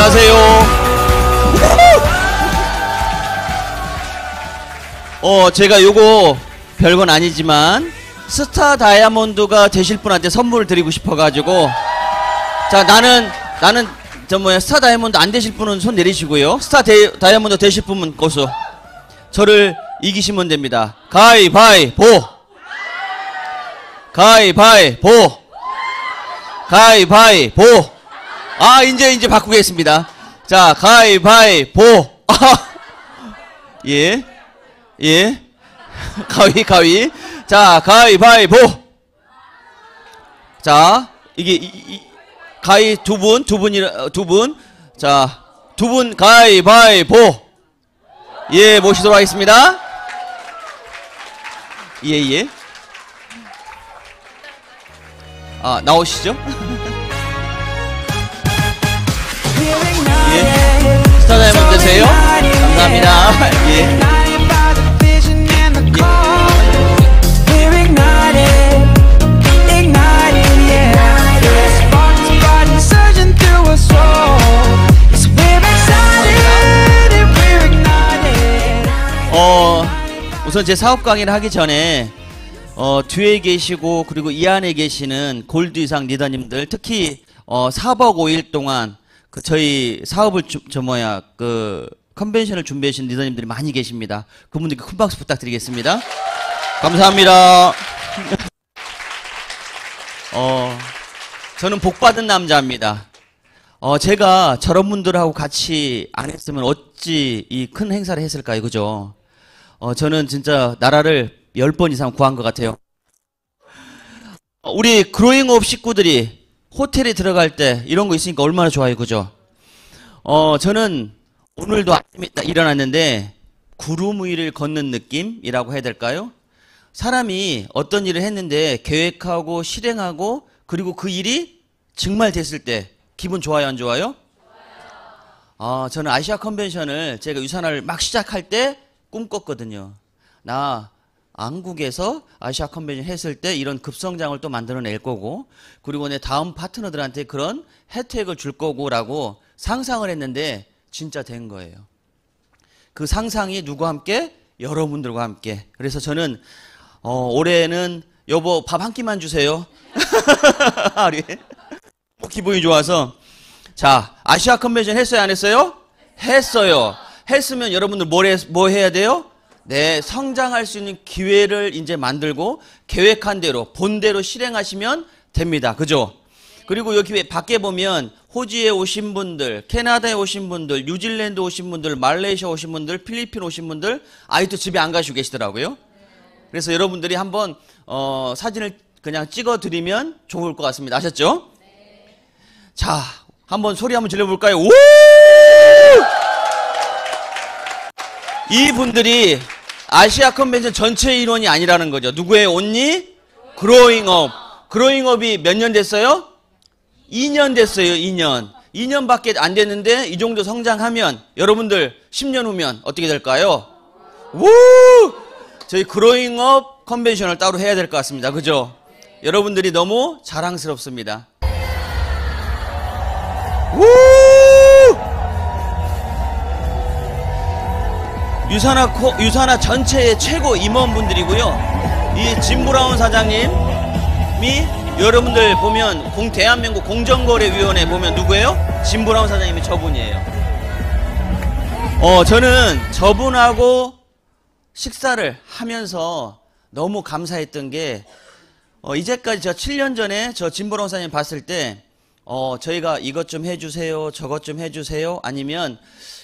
안녕하세요. 어, 제가 요거 별건 아니지만 스타 다이아몬드가 되실 분한테 선물을 드리고 싶어가지고 자 나는 나는 저 뭐야 스타 다이아몬드 안 되실 분은 손 내리시고요. 스타 데 다이아몬드 되실 분은 거수 저를 이기시면 됩니다. 가위바위보 가위바위보 가위바위보 아 이제 이제 바꾸겠습니다. 자 가위바위보. 예예 아. 예. 예. 가위 가위. 자 가위바위보. 자 이게 이, 이, 가위 두 분 두분이두 분. 어, 자두 분 가위바위보. 예 모시도록 하겠습니다. 예 예. 아 나오시죠? 좋다 다이몬 드세요. 감사합니다. 예. 어, 우선 제 사업 강의를 하기 전에 어, 뒤에 계시고 그리고 이 안에 계시는 골드 이상 리더님들 특히 어, 4박 5일 동안 그 저희 사업을 주, 저 뭐야 그 컨벤션을 준비해 주신 리더님들이 많이 계십니다. 그분들께 큰 박수 부탁드리겠습니다. 감사합니다. 어, 저는 복 받은 남자입니다. 어, 제가 저런 분들하고 같이 안 했으면 어찌 이 큰 행사를 했을까요? 그죠? 어, 저는 진짜 나라를 10번 이상 구한 것 같아요. 어, 우리 그로잉업 식구들이 호텔에 들어갈 때 이런 거 있으니까 얼마나 좋아요, 그죠? 어, 저는 오늘도 아침에 일어났는데 구름 위를 걷는 느낌이라고 해야 될까요? 사람이 어떤 일을 했는데 계획하고 실행하고 그리고 그 일이 정말 됐을 때 기분 좋아요, 안 좋아요? 아, 저는 아시아 컨벤션을 제가 유산화를 막 시작할 때 꿈꿨거든요. 나 안국에서 아시아 컨벤션 했을 때 이런 급성장을 또 만들어낼 거고 그리고 내 다음 파트너들한테 그런 혜택을 줄 거고라고 상상을 했는데 진짜 된 거예요. 그 상상이 누구와 함께? 여러분들과 함께. 그래서 저는 어, 올해는 여보 밥 한 끼만 주세요. 뭐 기분이 좋아서 자 아시아 컨벤션 했어요 안 했어요? 했어요. 했으면 여러분들 뭘뭐 해야 돼요? 내 성장할 수 있는 기회를 이제 만들고 계획한 대로 본대로 실행하시면 됩니다. 그죠? 그리고 여기 밖에 보면 호주에 오신 분들, 캐나다에 오신 분들, 뉴질랜드 오신 분들, 말레이시아 오신 분들, 필리핀 오신 분들 아직도 집에 안 가시고 계시더라고요. 그래서 여러분들이 한번 어, 사진을 그냥 찍어 드리면 좋을 것 같습니다. 아셨죠? 자, 한번 소리 한번 질러 볼까요? 이분들이 아시아 컨벤션 전체 인원이 아니라는 거죠. 누구의 온니? 그로잉업. 그로잉업이 몇 년 됐어요? 2년 됐어요. 2년. 2년밖에 안 됐는데 이 정도 성장하면 여러분들 10년 후면 어떻게 될까요? 우! 저희 그로잉업 컨벤션을 따로 해야 될 것 같습니다. 그죠? 여러분들이 너무 자랑스럽습니다. 우! 유산화, 코, 유산화 전체의 최고 임원분들이고요. 이 진브라운 사장님이 여러분들 보면 공, 대한민국 공정거래위원회 보면 누구예요? 진브라운 사장님이 저분이에요. 어, 저는 저분하고 식사를 하면서 너무 감사했던 게 어, 이제까지 저 7년 전에 저 진보라운 사장님 봤을 때 어, 저희가 이것 좀 해주세요, 저것 좀 해주세요, 아니면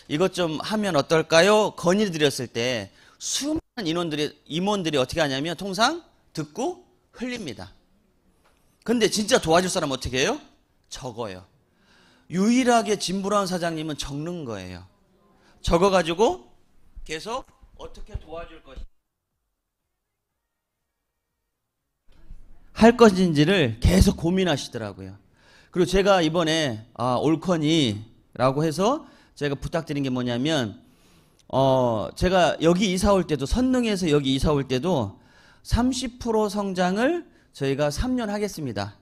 이것 좀 하면 어떨까요? 건의를 드렸을 때 수많은 인원들이 임원들이 어떻게 하냐면 통상 듣고 흘립니다. 근데 진짜 도와줄 사람 어떻게 해요? 적어요. 유일하게 진브라 사장님은 적는 거예요. 적어가지고 계속 어떻게 도와줄 것인할 것인지를 계속 고민하시더라고요. 그리고 제가 이번에 아, 올커니라고 해서 제가 부탁드린 게 뭐냐면 어 제가 여기 이사 올 때도 선릉에서 여기 이사 올 때도 30% 성장을 저희가 3년 하겠습니다.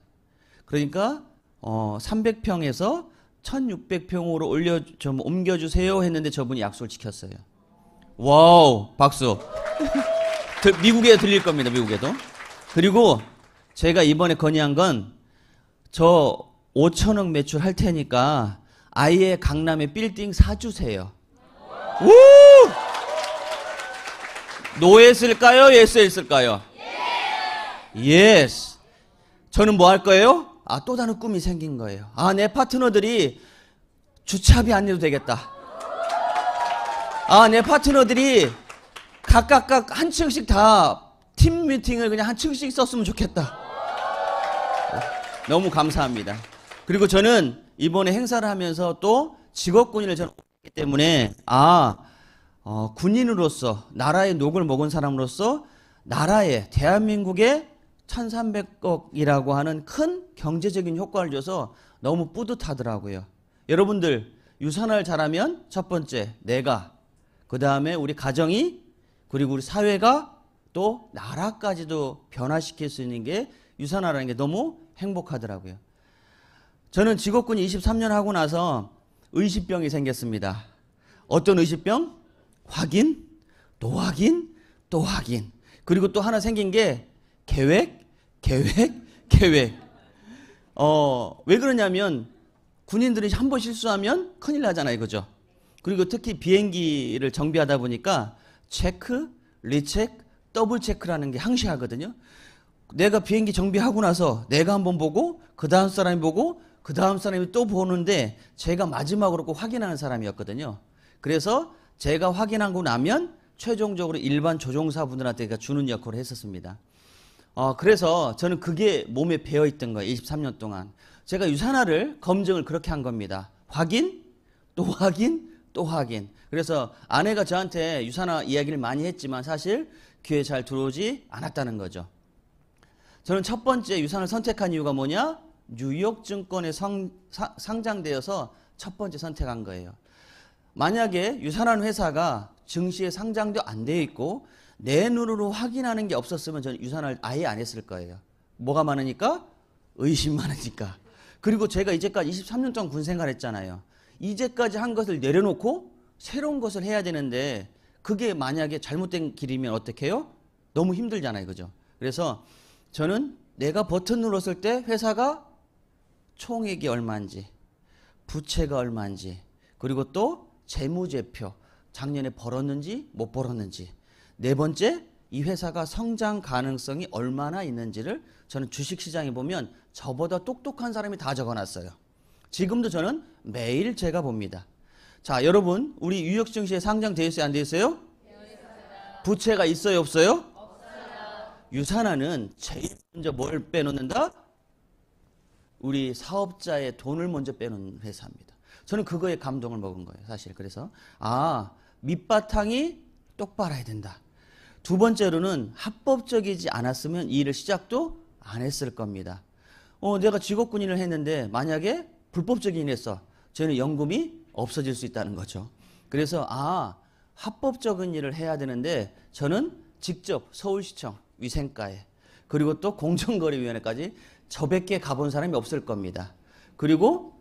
그러니까 어 300평에서 1600평으로 올려 좀 옮겨 주세요 했는데 저분이 약속을 지켰어요. 와우, 박수. 미국에 들릴 겁니다. 미국에도. 그리고 제가 이번에 건의한 건 저 5천억 매출 할 테니까 아예 강남에 빌딩 사주세요. 우! 노에 쓸까요? 예스에 쓸까요? 예스. 저는 뭐 할 거예요? 아, 또 다른 꿈이 생긴 거예요. 아, 내 파트너들이 주차비 안 내도 되겠다. 아, 내 파트너들이 각각 각한 층씩 다 팀 미팅을 그냥 한 층씩 썼으면 좋겠다. 너무 감사합니다. 그리고 저는 이번에 행사를 하면서 또 직업군인을 저는 했기 때문에 아 어, 군인으로서 나라의 녹을 먹은 사람으로서 나라의 대한민국의 1300억이라고 하는 큰 경제적인 효과를 줘서 너무 뿌듯하더라고요. 여러분들 유산을 잘하면 첫 번째 내가 그 다음에 우리 가정이 그리고 우리 사회가 또 나라까지도 변화시킬 수 있는 게 유산화라는 게 너무 행복하더라고요. 저는 직업군 23년 하고 나서 의식병이 생겼습니다. 어떤 의식병? 확인, 또 확인, 또 확인. 그리고 또 하나 생긴 게 계획, 계획, 계획. 어, 왜 그러냐면 군인들이 한 번 실수하면 큰일 나잖아 요그죠 그리고 특히 비행기를 정비하다 보니까 체크, 리체크, 더블 체크라는 게 항시 하거든요. 내가 비행기 정비하고 나서 내가 한 번 보고 그 다음 사람이 보고 그 다음 사람이 또 보는데 제가 마지막으로 꼭 확인하는 사람이었거든요. 그래서 제가 확인하고 나면 최종적으로 일반 조종사분들한테 주는 역할을 했었습니다. 어, 그래서 저는 그게 몸에 배어 있던 거예요. 23년 동안. 제가 유산화를 검증을 그렇게 한 겁니다. 확인, 또 확인, 또 확인. 그래서 아내가 저한테 유산화 이야기를 많이 했지만 사실 귀에 잘 들어오지 않았다는 거죠. 저는 첫 번째 유산을 선택한 이유가 뭐냐? 뉴욕 증권에 상, 상장되어서 첫 번째 선택한 거예요. 만약에 유산한 회사가 증시에 상장도 안 되어 있고 내 눈으로 확인하는 게 없었으면 저는 유산을 아예 안 했을 거예요. 뭐가 많으니까? 의심 많으니까. 그리고 제가 이제까지 23년 동안 군 생활했잖아요. 이제까지 한 것을 내려놓고 새로운 것을 해야 되는데 그게 만약에 잘못된 길이면 어떡해요? 너무 힘들잖아요. 그죠? 그래서 저는 내가 버튼 눌렀을 때 회사가 총액이 얼마인지, 부채가 얼마인지, 그리고 또 재무제표, 작년에 벌었는지 못 벌었는지. 네 번째, 이 회사가 성장 가능성이 얼마나 있는지를 저는 주식시장에 보면 저보다 똑똑한 사람이 다 적어놨어요. 지금도 저는 매일 제가 봅니다. 자, 여러분, 우리 유역증시에 상장되어 있어요? 안 되어 있어요? 부채가 있어요? 없어요? 없어요. 유산화는 제일 먼저 뭘 빼놓는다? 우리 사업자의 돈을 먼저 빼는 회사입니다. 저는 그거에 감동을 먹은 거예요, 사실. 그래서, 아, 밑바탕이 똑바라야 된다. 두 번째로는 합법적이지 않았으면 이 일을 시작도 안 했을 겁니다. 어, 내가 직업군 인을 했는데 만약에 불법적인 일을 했어. 저는 연금이 없어질 수 있다는 거죠. 그래서, 아, 합법적인 일을 해야 되는데 저는 직접 서울시청 위생과에 그리고 또 공정거래위원회까지 저밖에 가본 사람이 없을 겁니다. 그리고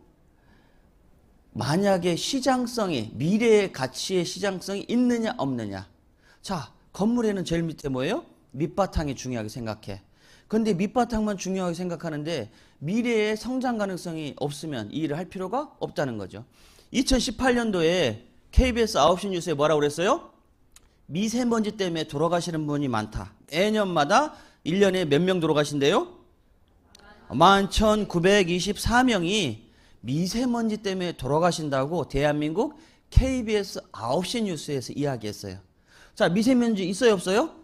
만약에 시장성이 미래의 가치의 시장성이 있느냐 없느냐. 자, 건물에는 제일 밑에 뭐예요? 밑바탕이 중요하게 생각해. 근데 밑바탕만 중요하게 생각하는데 미래의 성장 가능성이 없으면 이 일을 할 필요가 없다는 거죠. 2018년도에 KBS 9시 뉴스에 뭐라고 그랬어요? 미세먼지 때문에 돌아가시는 분이 많다. 매년마다 1년에 몇 명 돌아가신대요? 11,924명이 미세먼지 때문에 돌아가신다고 대한민국 KBS 9시 뉴스에서 이야기했어요. 자, 미세먼지 있어요, 없어요? 있어요.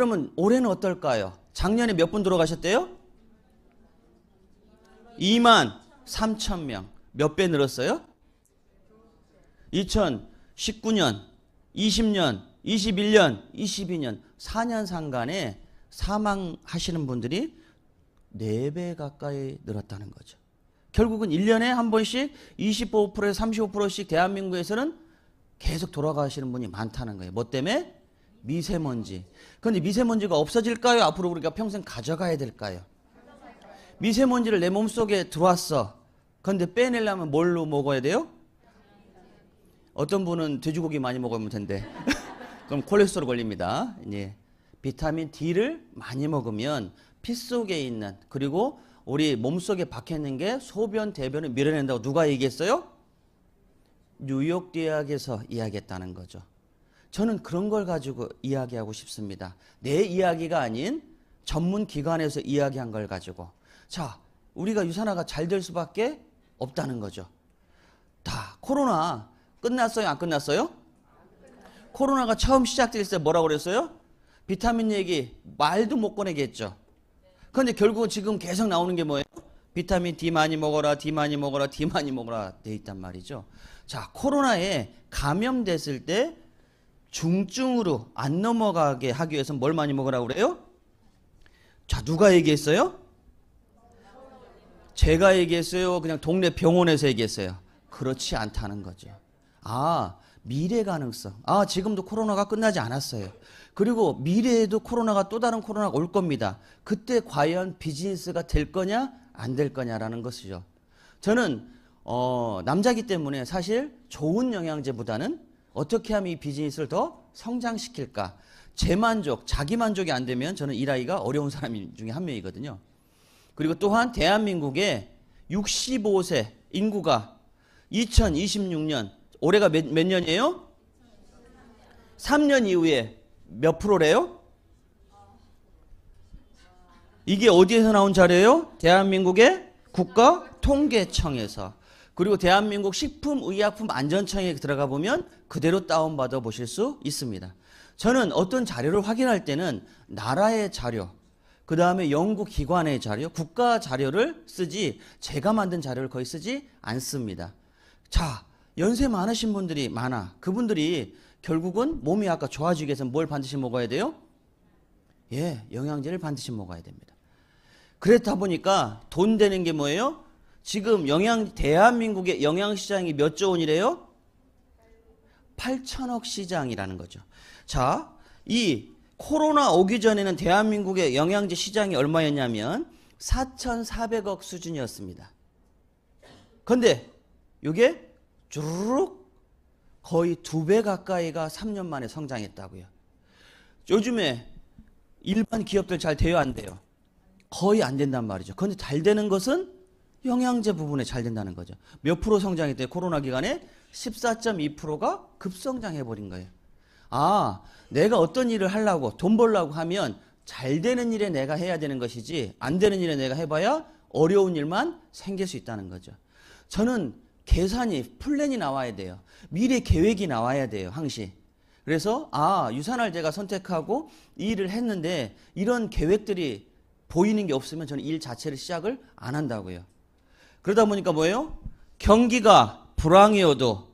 그러면 올해는 어떨까요? 작년에 몇 분 돌아가셨대요? 2만 3천 명. 몇 배 늘었어요? 2019년, 20년, 21년, 22년, 4년 상간에 사망하시는 분들이 4배 가까이 늘었다는 거죠. 결국은 1년에 한 번씩 25%에 35%씩 대한민국에서는 계속 돌아가시는 분이 많다는 거예요. 뭐 때문에? 미세먼지. 그런데 미세먼지가 없어질까요? 앞으로 우리가 평생 가져가야 될까요? 미세먼지를 내 몸속에 들어왔어. 그런데 빼내려면 뭘로 먹어야 돼요? 어떤 분은 돼지고기 많이 먹으면 된대. 그럼 콜레스테롤 걸립니다. 예. 비타민 D를 많이 먹으면 피 속에 있는 그리고 우리 몸속에 박혀있는 게 소변, 대변을 밀어낸다고 누가 얘기했어요? 뉴욕 대학에서 이야기했다는 거죠. 저는 그런 걸 가지고 이야기하고 싶습니다. 내 이야기가 아닌 전문 기관에서 이야기한 걸 가지고. 자, 우리가 유산화가 잘 될 수밖에 없다는 거죠. 다 코로나 끝났어요? 안 끝났어요? 코로나가 처음 시작될 때 뭐라고 그랬어요? 비타민 얘기 말도 못 꺼내겠죠. 그런데 결국은 지금 계속 나오는 게 뭐예요? 비타민 D 많이 먹어라, D 많이 먹어라, D 많이 먹어라 돼 있단 말이죠. 자, 코로나에 감염됐을 때 중증으로 안 넘어가게 하기 위해서 뭘 많이 먹으라고 그래요? 자, 누가 얘기했어요? 제가 얘기했어요? 그냥 동네 병원에서 얘기했어요? 그렇지 않다는 거죠. 아, 미래 가능성. 아, 지금도 코로나가 끝나지 않았어요. 그리고 미래에도 코로나가 또 다른 코로나가 올 겁니다. 그때 과연 비즈니스가 될 거냐 안 될 거냐라는 것이죠. 저는 어, 남자기 때문에 사실 좋은 영양제보다는 어떻게 하면 이 비즈니스를 더 성장시킬까? 제 만족, 자기 만족이 안 되면 저는 이 나이가 어려운 사람 중에 한 명이거든요. 그리고 또한 대한민국의 65세 인구가 2026년 올해가 몇, 몇 년이에요? 3년 이후에 몇 프로래요? 이게 어디에서 나온 자료예요? 대한민국의 국가 통계청에서. 그리고 대한민국 식품의약품안전청에 들어가 보면 그대로 다운받아 보실 수 있습니다. 저는 어떤 자료를 확인할 때는 나라의 자료, 그 다음에 연구 기관의 자료, 국가 자료를 쓰지 제가 만든 자료를 거의 쓰지 않습니다. 자, 연세 많으신 분들이 많아. 그분들이 결국은 몸이 아까 좋아지기 위해서는 뭘 반드시 먹어야 돼요? 예, 영양제를 반드시 먹어야 됩니다. 그렇다 보니까 돈 되는 게 뭐예요? 지금 영양 대한민국의 영양 시장이 몇 조 원이래요? 8천억 시장이라는 거죠. 자, 이 코로나 오기 전에는 대한민국의 영양제 시장이 얼마였냐면 4,400억 수준이었습니다. 근데 이게 주르륵 거의 두 배 가까이가 3년 만에 성장했다고요. 요즘에 일반 기업들 잘 돼요, 안 돼요? 거의 안 된단 말이죠. 그런데 잘 되는 것은 영양제 부분에 잘 된다는 거죠. 몇 프로 성장했대 요 코로나 기간에 14.2%가 급성장해버린 거예요. 아, 내가 어떤 일을 하려고, 돈 벌려고 하면 잘 되는 일에 내가 해야 되는 것이지, 안 되는 일에 내가 해봐야 어려운 일만 생길 수 있다는 거죠. 저는 계산이 플랜이 나와야 돼요. 미래 계획이 나와야 돼요. 항시. 그래서 아 유산을 제가 선택하고 이 일을 했는데 이런 계획들이 보이는 게 없으면 저는 일 자체를 시작을 안 한다고요. 그러다 보니까 뭐예요? 경기가 불황이어도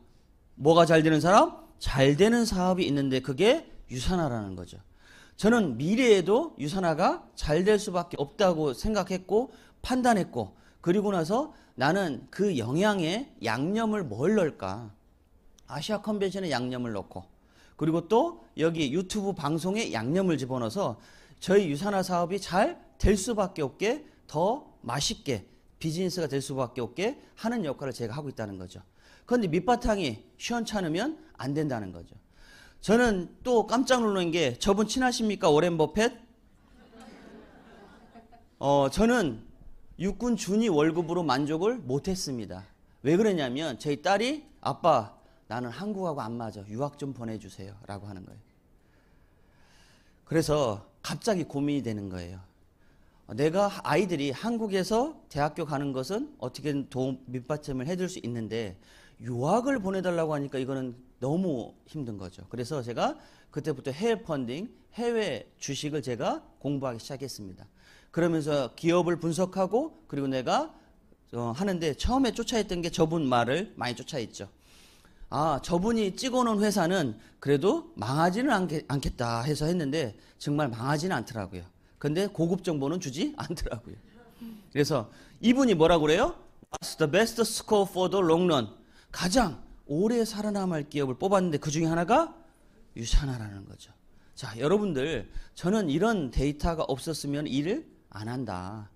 뭐가 잘 되는 사람? 잘 되는 사업이 있는데 그게 유산화라는 거죠. 저는 미래에도 유산화가 잘 될 수밖에 없다고 생각했고 판단했고 그리고 나서 나는 그영향에 양념을 뭘 넣을까? 아시아 컨벤션에 양념을 넣고 그리고 또 여기 유튜브 방송에 양념을 집어넣어서 저희 유산화 사업이 잘 될 수밖에 없게 더 맛있게 비즈니스가 될 수밖에 없게 하는 역할을 제가 하고 있다는 거죠. 그런데 밑바탕이 시원찮으면 안 된다는 거죠. 저는 또 깜짝 놀란 게 저분 친하십니까? 오렌 버펫? 어, 저는 육군 준이 월급으로 만족을 못했습니다. 왜 그러냐면 저희 딸이 아빠 나는 한국하고 안 맞아 유학 좀 보내주세요 라고 하는 거예요. 그래서 갑자기 고민이 되는 거예요. 내가 아이들이 한국에서 대학교 가는 것은 어떻게든 도움 밑받침을 해줄 수 있는데 유학을 보내달라고 하니까 이거는 너무 힘든 거죠. 그래서 제가 그때부터 해외 펀딩, 해외 주식을 제가 공부하기 시작했습니다. 그러면서 기업을 분석하고 그리고 내가 어, 하는데 처음에 쫓아있던 게 저분 말을 많이 쫓아있죠. 아, 저분이 찍어놓은 회사는 그래도 망하지는 않겠, 다 해서 했는데 정말 망하지는 않더라고요. 근데 고급 정보는 주지 않더라고요. 그래서 이분이 뭐라고 그래요? What's the best score for the long run? 가장 오래 살아남을 기업을 뽑았는데 그 중에 하나가 유산화라는 거죠. 자, 여러분들, 저는 이런 데이터가 없었으면 일을 안 한다.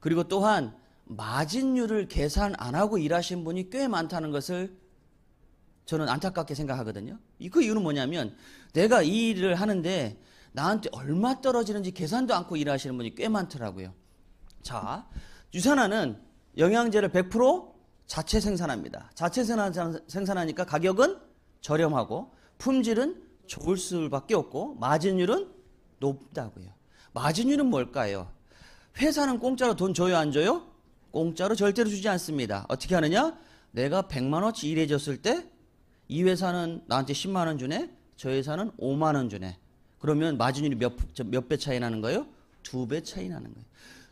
그리고 또한 마진율을 계산 안 하고 일하신 분이 꽤 많다는 것을 저는 안타깝게 생각하거든요. 그 이유는 뭐냐면 내가 이 일을 하는데 나한테 얼마 떨어지는지 계산도 않고 일하시는 분이 꽤 많더라고요. 자, 유산화는 영양제를 100% 자체 생산합니다. 자체 생산하니까 가격은 저렴하고 품질은 좋을 수밖에 없고 마진율은 높다고요. 마진율은 뭘까요? 회사는 공짜로 돈 줘요 안 줘요? 공짜로 절대로 주지 않습니다. 어떻게 하느냐? 내가 100만 원치 일해줬을 때 이 회사는 나한테 10만 원 주네. 저 회사는 5만 원 주네. 그러면 마진율이 몇 몇 배 차이 나는 거예요? 두 배 차이 나는 거예요.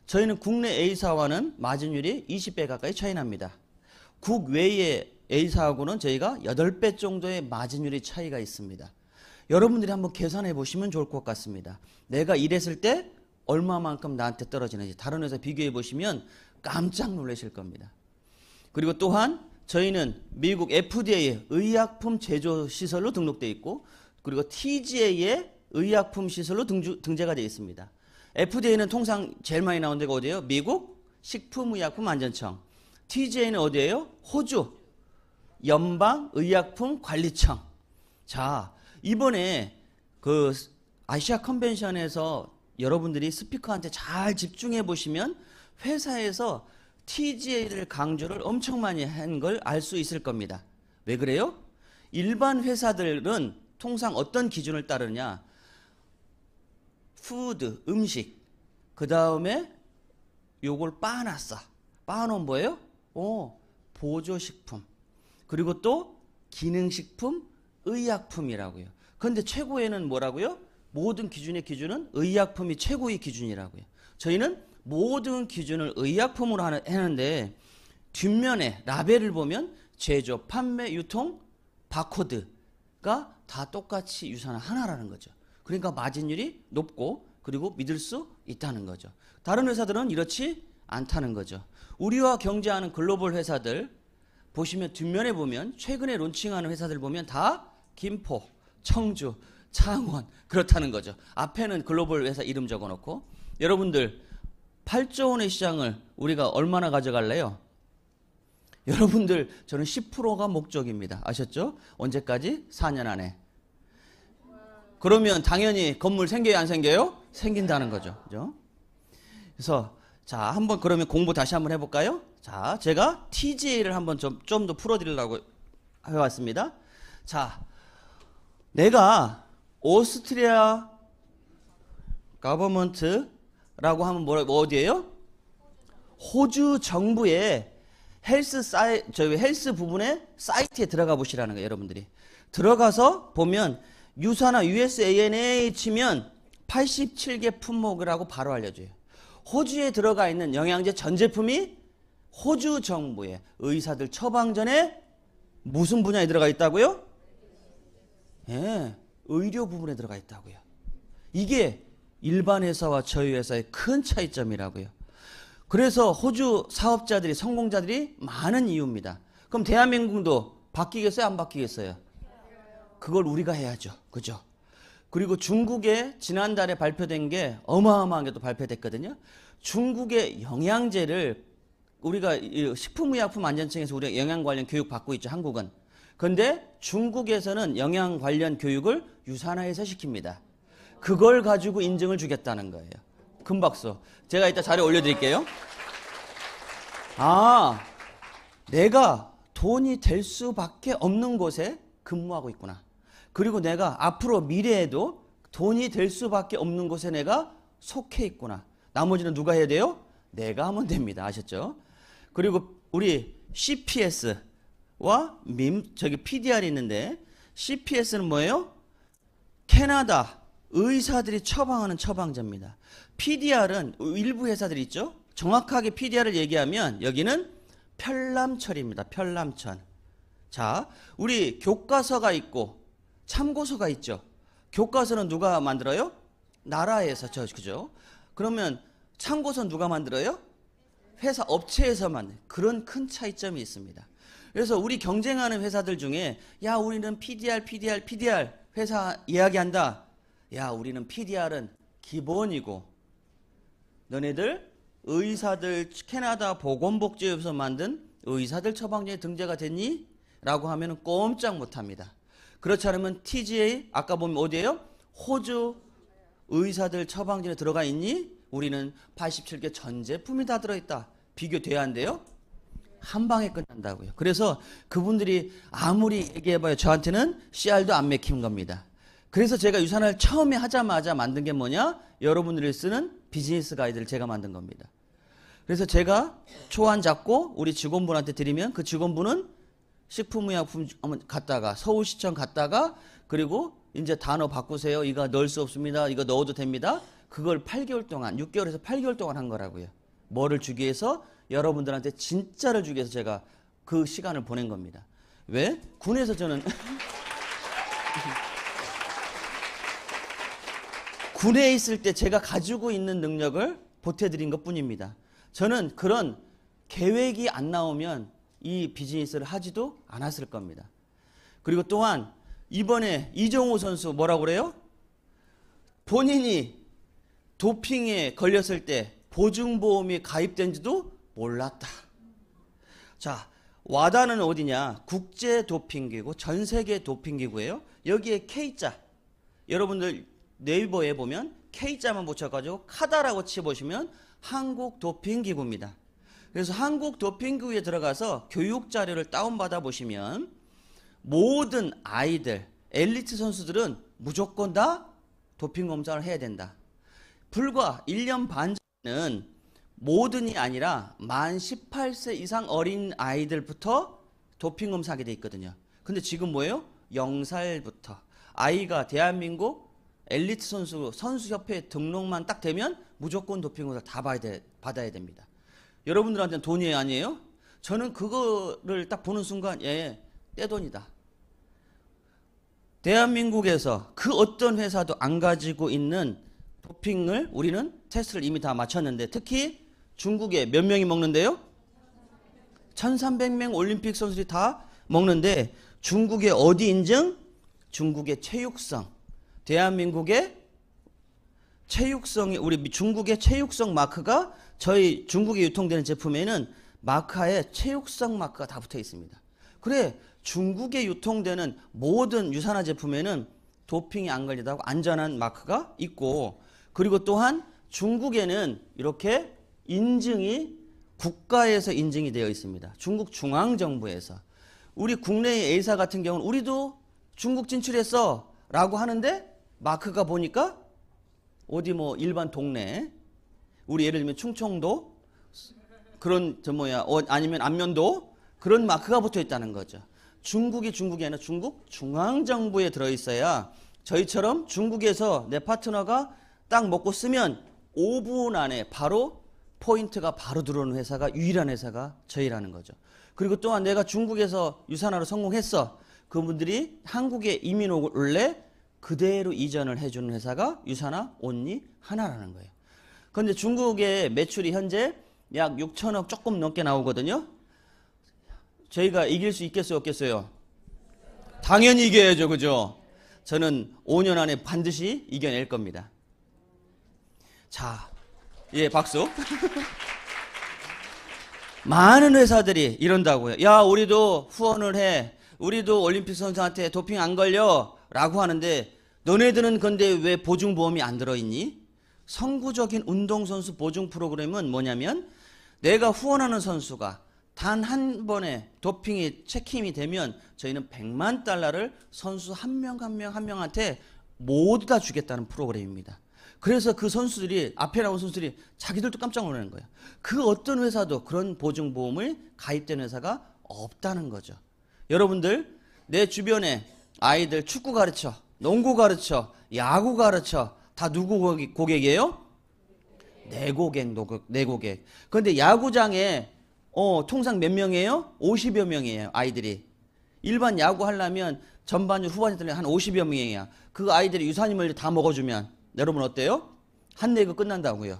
저희는 국내 A사와는 마진율이 20배 가까이 차이 납니다. 국외의 A사하고는 저희가 8배 정도의 마진율이 차이가 있습니다. 여러분들이 한번 계산해 보시면 좋을 것 같습니다. 내가 일했을 때 얼마만큼 나한테 떨어지는지 다른 회사 비교해 보시면 깜짝 놀라실 겁니다. 그리고 또한 저희는 미국 FDA의 의약품 제조 시설로 등록돼 있고 그리고 TGA의 의약품 시설로 등주, 등재가 되어 있습니다. FDA는 통상 제일 많이 나온 데가 어디예요? 미국 식품의약품안전청. TGA는 어디예요? 호주 연방의약품관리청. 자, 이번에 그 아시아 컨벤션에서 여러분들이 스피커한테 잘 집중해 보시면 회사에서 TGA를 강조를 엄청 많이 한 걸 알 수 있을 겁니다. 왜 그래요? 일반 회사들은 통상 어떤 기준을 따르냐? 푸드, 음식. 그 다음에 요걸 빠놨어. 빠놓은 뭐예요? 어, 보조식품. 그리고 또 기능식품, 의약품이라고요. 그런데 최고에는 뭐라고요? 모든 기준의 기준은 의약품이 최고의 기준이라고요. 저희는 모든 기준을 의약품으로 하는, 했는데 뒷면에 라벨을 보면 제조, 판매, 유통, 바코드가 다 똑같이 유산한 하나라는 거죠. 그러니까 마진율이 높고 그리고 믿을 수 있다는 거죠. 다른 회사들은 이렇지 않다는 거죠. 우리와 경쟁하는 글로벌 회사들 보시면 뒷면에 보면 최근에 론칭하는 회사들 보면 다 김포, 청주, 창원 그렇다는 거죠. 앞에는 글로벌 회사 이름 적어놓고 여러분들 8조 원의 시장을 우리가 얼마나 가져갈래요? 여러분들 저는 10%가 목적입니다. 아셨죠? 언제까지? 4년 안에. 그러면 당연히 건물 생겨요 안 생겨요? 생긴다는 거죠. 그죠? 그래서 자, 한번 그러면 공부 다시 한번 해 볼까요? 자, 제가 TGA를 한번 좀 좀 더 풀어 드리려고 해 왔습니다. 자, 내가 오스트리아 가버먼트라고 하면 뭐라 뭐 어디예요? 호주 정부의 헬스 사이 저희 헬스 부분의 사이트에 들어가 보시라는 거예요, 여러분들이. 들어가서 보면 유사나 USANA 치면 87개 품목이라고 바로 알려줘요. 호주에 들어가 있는 영양제 전 제품이 호주 정부의 의사들 처방전에 무슨 분야에 들어가 있다고요? 예. 의료 부분에 들어가 있다고요. 이게 일반 회사와 저희 회사의 큰 차이점이라고요. 그래서 호주 사업자들이 성공자들이 많은 이유입니다. 그럼 대한민국도 바뀌겠어요? 안 바뀌겠어요? 그걸 우리가 해야죠. 그죠? 그리고 중국에 지난달에 발표된 게 어마어마한 게 또 발표됐거든요. 중국의 영양제를 우리가 식품의약품 안전청에서 우리 영양 관련 교육 받고 있죠. 한국은. 근데 중국에서는 영양 관련 교육을 유산화해서 시킵니다. 그걸 가지고 인증을 주겠다는 거예요. 금박수. 제가 이따 자료 올려드릴게요. 아, 내가 돈이 될 수밖에 없는 곳에 근무하고 있구나. 그리고 내가 앞으로 미래에도 돈이 될 수밖에 없는 곳에 내가 속해 있구나. 나머지는 누가 해야 돼요? 내가 하면 됩니다. 아셨죠? 그리고 우리 CPS, 와 민, 저기 PDR이 있는데 CPS는 뭐예요? 캐나다 의사들이 처방하는 처방자입니다. PDR은 일부 회사들 있죠? 정확하게 PDR을 얘기하면 여기는 편람철입니다. 편람천. 자, 우리 교과서가 있고 참고서가 있죠. 교과서는 누가 만들어요? 나라에서 저 그죠? 그러면 참고서는 누가 만들어요? 회사 업체에서만 그런 큰 차이점이 있습니다. 그래서 우리 경쟁하는 회사들 중에 야 우리는 PDR, PDR, PDR 회사 이야기한다. 야 우리는 PDR은 기본이고 너네들 의사들 캐나다 보건복지부에서 만든 의사들 처방전에 등재가 됐니? 라고 하면 꼼짝 못합니다. 그렇지 않으면 TGA 아까 보면 어디에요? 호주 의사들 처방전에 들어가 있니? 우리는 87개 전 제품이 다 들어있다. 비교돼야 한대요. 한 방에 끝난다고요. 그래서 그분들이 아무리 얘기해봐요. 저한테는 CR도 안 맥힌 겁니다. 그래서 제가 유산을 처음에 하자마자 만든 게 뭐냐? 여러분들이 쓰는 비즈니스 가이드를 제가 만든 겁니다. 그래서 제가 초안 잡고 우리 직원분한테 드리면 그 직원분은 식품의약품 갔다가 서울시청 갔다가 그리고 이제 단어 바꾸세요. 이거 넣을 수 없습니다. 이거 넣어도 됩니다. 그걸 8개월 동안 6개월에서 8개월 동안 한 거라고요. 뭐를 주기 위해서 여러분들한테 진짜를 주기 위해서 제가 그 시간을 보낸 겁니다. 왜? 군에서 저는 군에 있을 때 제가 가지고 있는 능력을 보태드린 것 뿐입니다. 저는 그런 계획이 안 나오면 이 비즈니스를 하지도 않았을 겁니다. 그리고 또한 이번에 이정호 선수 뭐라고 그래요? 본인이 도핑에 걸렸을 때 보증보험이 가입된 지도 몰랐다. 자, 와다는 어디냐? 국제 도핑기구, 전 세계 도핑기구예요. 여기에 K자. 여러분들 네이버에 보면 K자만 붙여가지고 카다라고 치보시면 한국 도핑기구입니다. 그래서 한국 도핑기구에 들어가서 교육 자료를 다운받아 보시면 모든 아이들, 엘리트 선수들은 무조건 다 도핑 검사를 해야 된다. 불과 1년 반 전에는 모든이 아니라 만 18세 이상 어린 아이들부터 도핑 검사하게 돼 있거든요. 근데 지금 뭐예요? 0살부터 아이가 대한민국 엘리트 선수 선수협회 등록만 딱 되면 무조건 도핑 검사 다 받아야, 돼, 받아야 됩니다. 여러분들한테는 돈이 아니에요? 저는 그거를 딱 보는 순간 예, 떼돈이다. 대한민국에서 그 어떤 회사도 안 가지고 있는 도핑을 우리는 테스트를 이미 다 마쳤는데 특히 중국에 몇 명이 먹는데요? 1300명 올림픽 선수들이 다 먹는데 중국의 어디 인증? 중국의 체육성. 대한민국의 체육성이 우리 중국의 체육성 마크가 저희 중국에 유통되는 제품에는 마크에 체육성 마크가 다 붙어 있습니다. 그래 중국에 유통되는 모든 유산화 제품에는 도핑이 안 걸리다고 안전한 마크가 있고 그리고 또한 중국에는 이렇게 인증이 국가에서 인증이 되어 있습니다. 중국 중앙정부에서. 우리 국내의 A사 같은 경우는 우리도 중국 진출했어 라고 하는데 마크가 보니까 어디 뭐 일반 동네 우리 예를 들면 충청도 그런 저 뭐야 어, 아니면 안면도 그런 마크가 붙어 있다는 거죠. 중국이 중국이 아니라 중국 중앙정부에 들어 있어야 저희처럼 중국에서 내 파트너가 딱 먹고 쓰면 5분 안에 바로 포인트가 바로 들어오는 회사가 유일한 회사가 저희라는 거죠. 그리고 또한 내가 중국에서 유산화로 성공했어. 그분들이 한국에 이민 올래 그대로 이전을 해주는 회사가 유산화 온니 하나라는 거예요. 그런데 중국의 매출이 현재 약 6천억 조금 넘게 나오거든요. 저희가 이길 수 있겠어요, 없겠어요? 당연히 이겨야죠, 그죠? 저는 5년 안에 반드시 이겨낼 겁니다. 자, 예, 박수. 많은 회사들이 이런다고요. 야, 우리도 후원을 해. 우리도 올림픽 선수한테 도핑 안 걸려. 라고 하는데, 너네들은 근데 왜 보증보험이 안 들어있니? 선구적인 운동선수 보증 프로그램은 뭐냐면, 내가 후원하는 선수가 단 한 번에 도핑이 체킹이 되면 저희는 100만 달러를 선수 한 명 한 명 한 명한테 모두 다 주겠다는 프로그램입니다. 그래서 그 선수들이 앞에 나온 선수들이 자기들도 깜짝 놀라는 거예요. 그 어떤 회사도 그런 보증보험을 가입된 회사가 없다는 거죠. 여러분들 내 주변에 아이들 축구 가르쳐, 농구 가르쳐, 야구 가르쳐 다 누구 고객이에요? 내 고객, 내 고객. 그런데 야구장에 어, 통상 몇 명이에요? 50여 명이에요, 아이들이. 일반 야구 하려면 전반율, 후반율 한 50여 명이에요그 아이들이 유산임을다 뭐 먹어주면 여러분 어때요? 한내그 끝난다고요.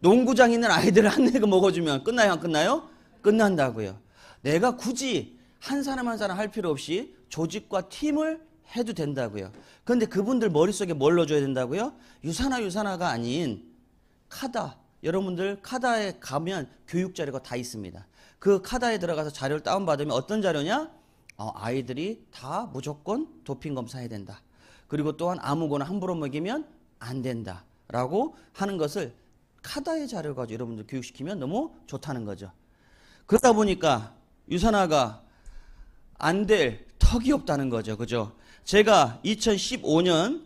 농구장 있는 아이들 한내그 먹어주면 끝나요? 안 끝나요? 끝난다고요. 내가 굳이 한 사람 한 사람 할 필요 없이 조직과 팀을 해도 된다고요. 그런데 그분들 머릿속에 뭘 넣어줘야 된다고요? 유산화 유산화가 아닌 카다. 여러분들 카다에 가면 교육 자료가 다 있습니다. 그 카다에 들어가서 자료를 다운받으면 어떤 자료냐? 어, 아이들이 다 무조건 도핑 검사해야 된다. 그리고 또한 아무거나 함부로 먹이면 안 된다라고 하는 것을 카다의 자료 가지고 여러분들 교육시키면 너무 좋다는 거죠. 그러다 보니까 유산화가 안 될 턱이 없다는 거죠. 그죠? 제가 2015년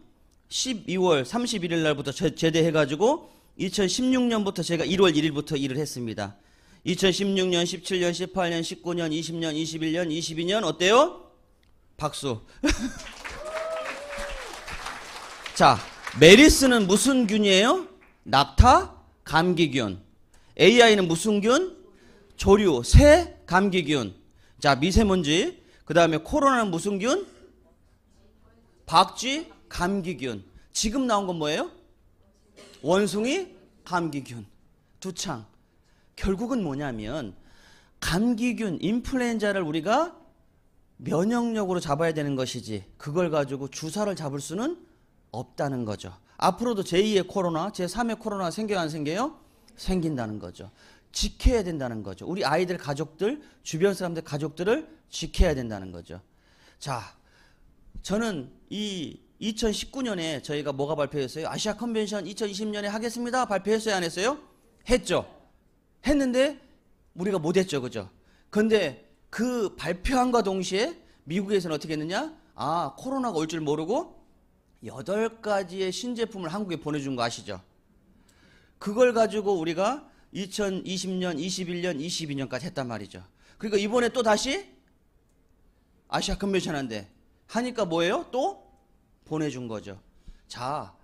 12월 31일 날부터 제대해 가지고 2016년부터 제가 1월 1일부터 일을 했습니다. 2016년, 17년, 18년, 19년, 20년, 21년, 22년 어때요? 박수. 자, 메리스는 무슨 균이에요? 낙타 감기균. AI는 무슨 균? 조류, 새 감기균. 자, 미세먼지. 그 다음에 코로나는 무슨 균? 박쥐 감기균. 지금 나온 건 뭐예요? 원숭이 감기균. 두창. 결국은 뭐냐면 감기균, 인플루엔자를 우리가 면역력으로 잡아야 되는 것이지 그걸 가지고 주사를 잡을 수는 없다는 거죠. 앞으로도 제2의 코로나, 제3의 코로나 생겨요, 안 생겨요? 생긴다는 거죠. 지켜야 된다는 거죠. 우리 아이들 가족들, 주변 사람들 가족들을 지켜야 된다는 거죠. 자, 저는 이 2019년에 저희가 뭐가 발표했어요? 아시아 컨벤션 2020년에 하겠습니다. 발표했어요, 안 했어요? 했죠. 했는데 우리가 못했죠, 그죠? 근데 그 발표함과 동시에 미국에서는 어떻게 했느냐? 아, 코로나가 올 줄 모르고 여덟 가지의 신제품을 한국에 보내준 거 아시죠? 그걸 가지고 우리가 2020년, 21년, 22년까지 했단 말이죠. 그러니까 이번에 또 다시 아시아 컨벤션 한데 하니까 뭐예요? 또 보내준 거죠. 자,